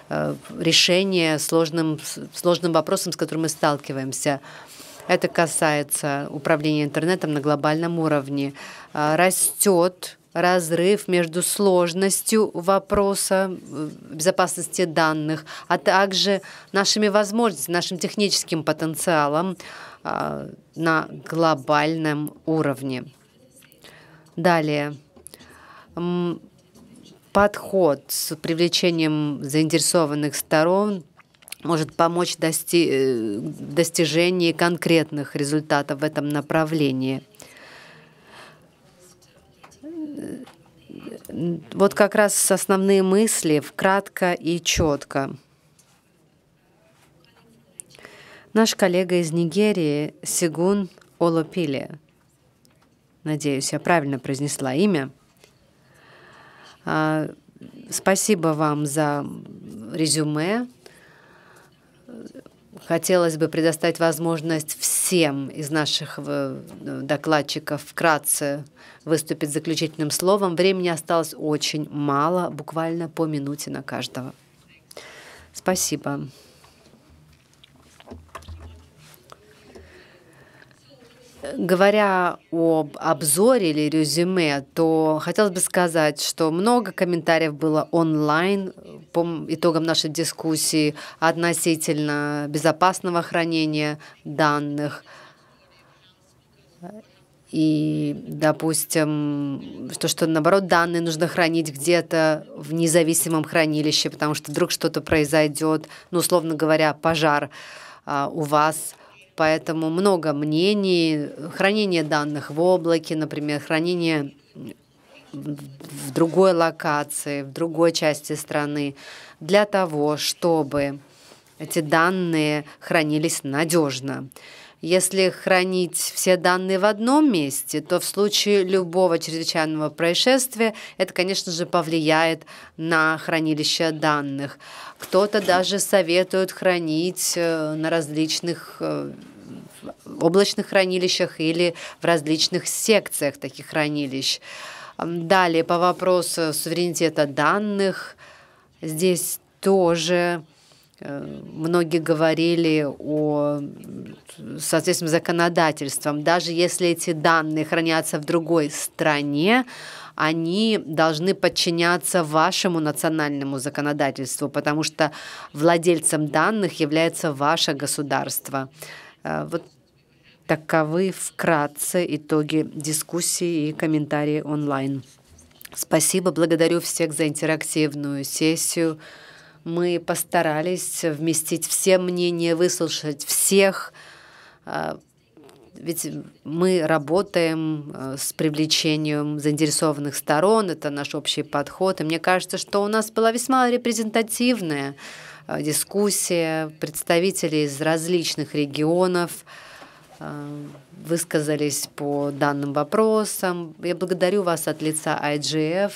э, решения сложным, сложным вопросам, с которыми мы сталкиваемся. Это касается управления интернетом на глобальном уровне. Э, растет разрыв между сложностью вопроса э, безопасности данных, а также нашими возможностями, нашим техническим потенциалом. Э, Э, на глобальном уровне. Далее подход с привлечением заинтересованных сторон может помочь дости э, достижении конкретных результатов в этом направлении. Э, вот как раз основные мысли вкратко и четко. наш коллега из Нигерии Сигун Олопили, Надеюсь, я правильно произнесла имя. А, спасибо вам за резюме. Хотелось бы предоставить возможность всем из наших э, докладчиков вкратце выступить заключительным словом. Времени осталось очень мало, буквально по минуте на каждого. Спасибо. Говоря об обзоре или резюме, то хотелось бы сказать, что много комментариев было онлайн по итогам нашей дискуссии относительно безопасного хранения данных. И, допустим, то, что, наоборот, данные нужно хранить где-то в независимом хранилище, потому что вдруг что-то произойдет, ну, условно говоря, пожар а, у вас поэтому много мнений, хранение данных в облаке, например, хранение в другой локации, в другой части страны, для того, чтобы эти данные хранились надежно. Если хранить все данные в одном месте, то в случае любого чрезвычайного происшествия это, конечно же, повлияет на хранилище данных. Кто-то даже советует хранить э, на различных э, облачных хранилищах или в различных секциях таких хранилищ. Далее по вопросу суверенитета данных. Здесь тоже Э, многие говорили о соответственно законодательством. Даже если эти данные хранятся в другой стране, они должны подчиняться вашему национальному законодательству, потому что владельцем данных является ваше государство. Э, вот таковы вкратце итоги дискуссии и комментарии онлайн. Спасибо, благодарю всех за интерактивную сессию. Мы постарались вместить все мнения, выслушать всех, а, ведь мы работаем а, с привлечением заинтересованных сторон, это наш общий подход. И мне кажется, что у нас была весьма репрезентативная а, дискуссия. Представители из различных регионов высказались по данным вопросам. Я благодарю вас от лица IGF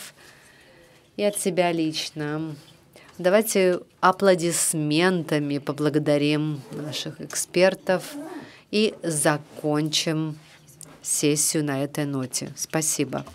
и от себя лично. Давайте аплодисментами поблагодарим наших экспертов и закончим сессию на этой ноте. Спасибо.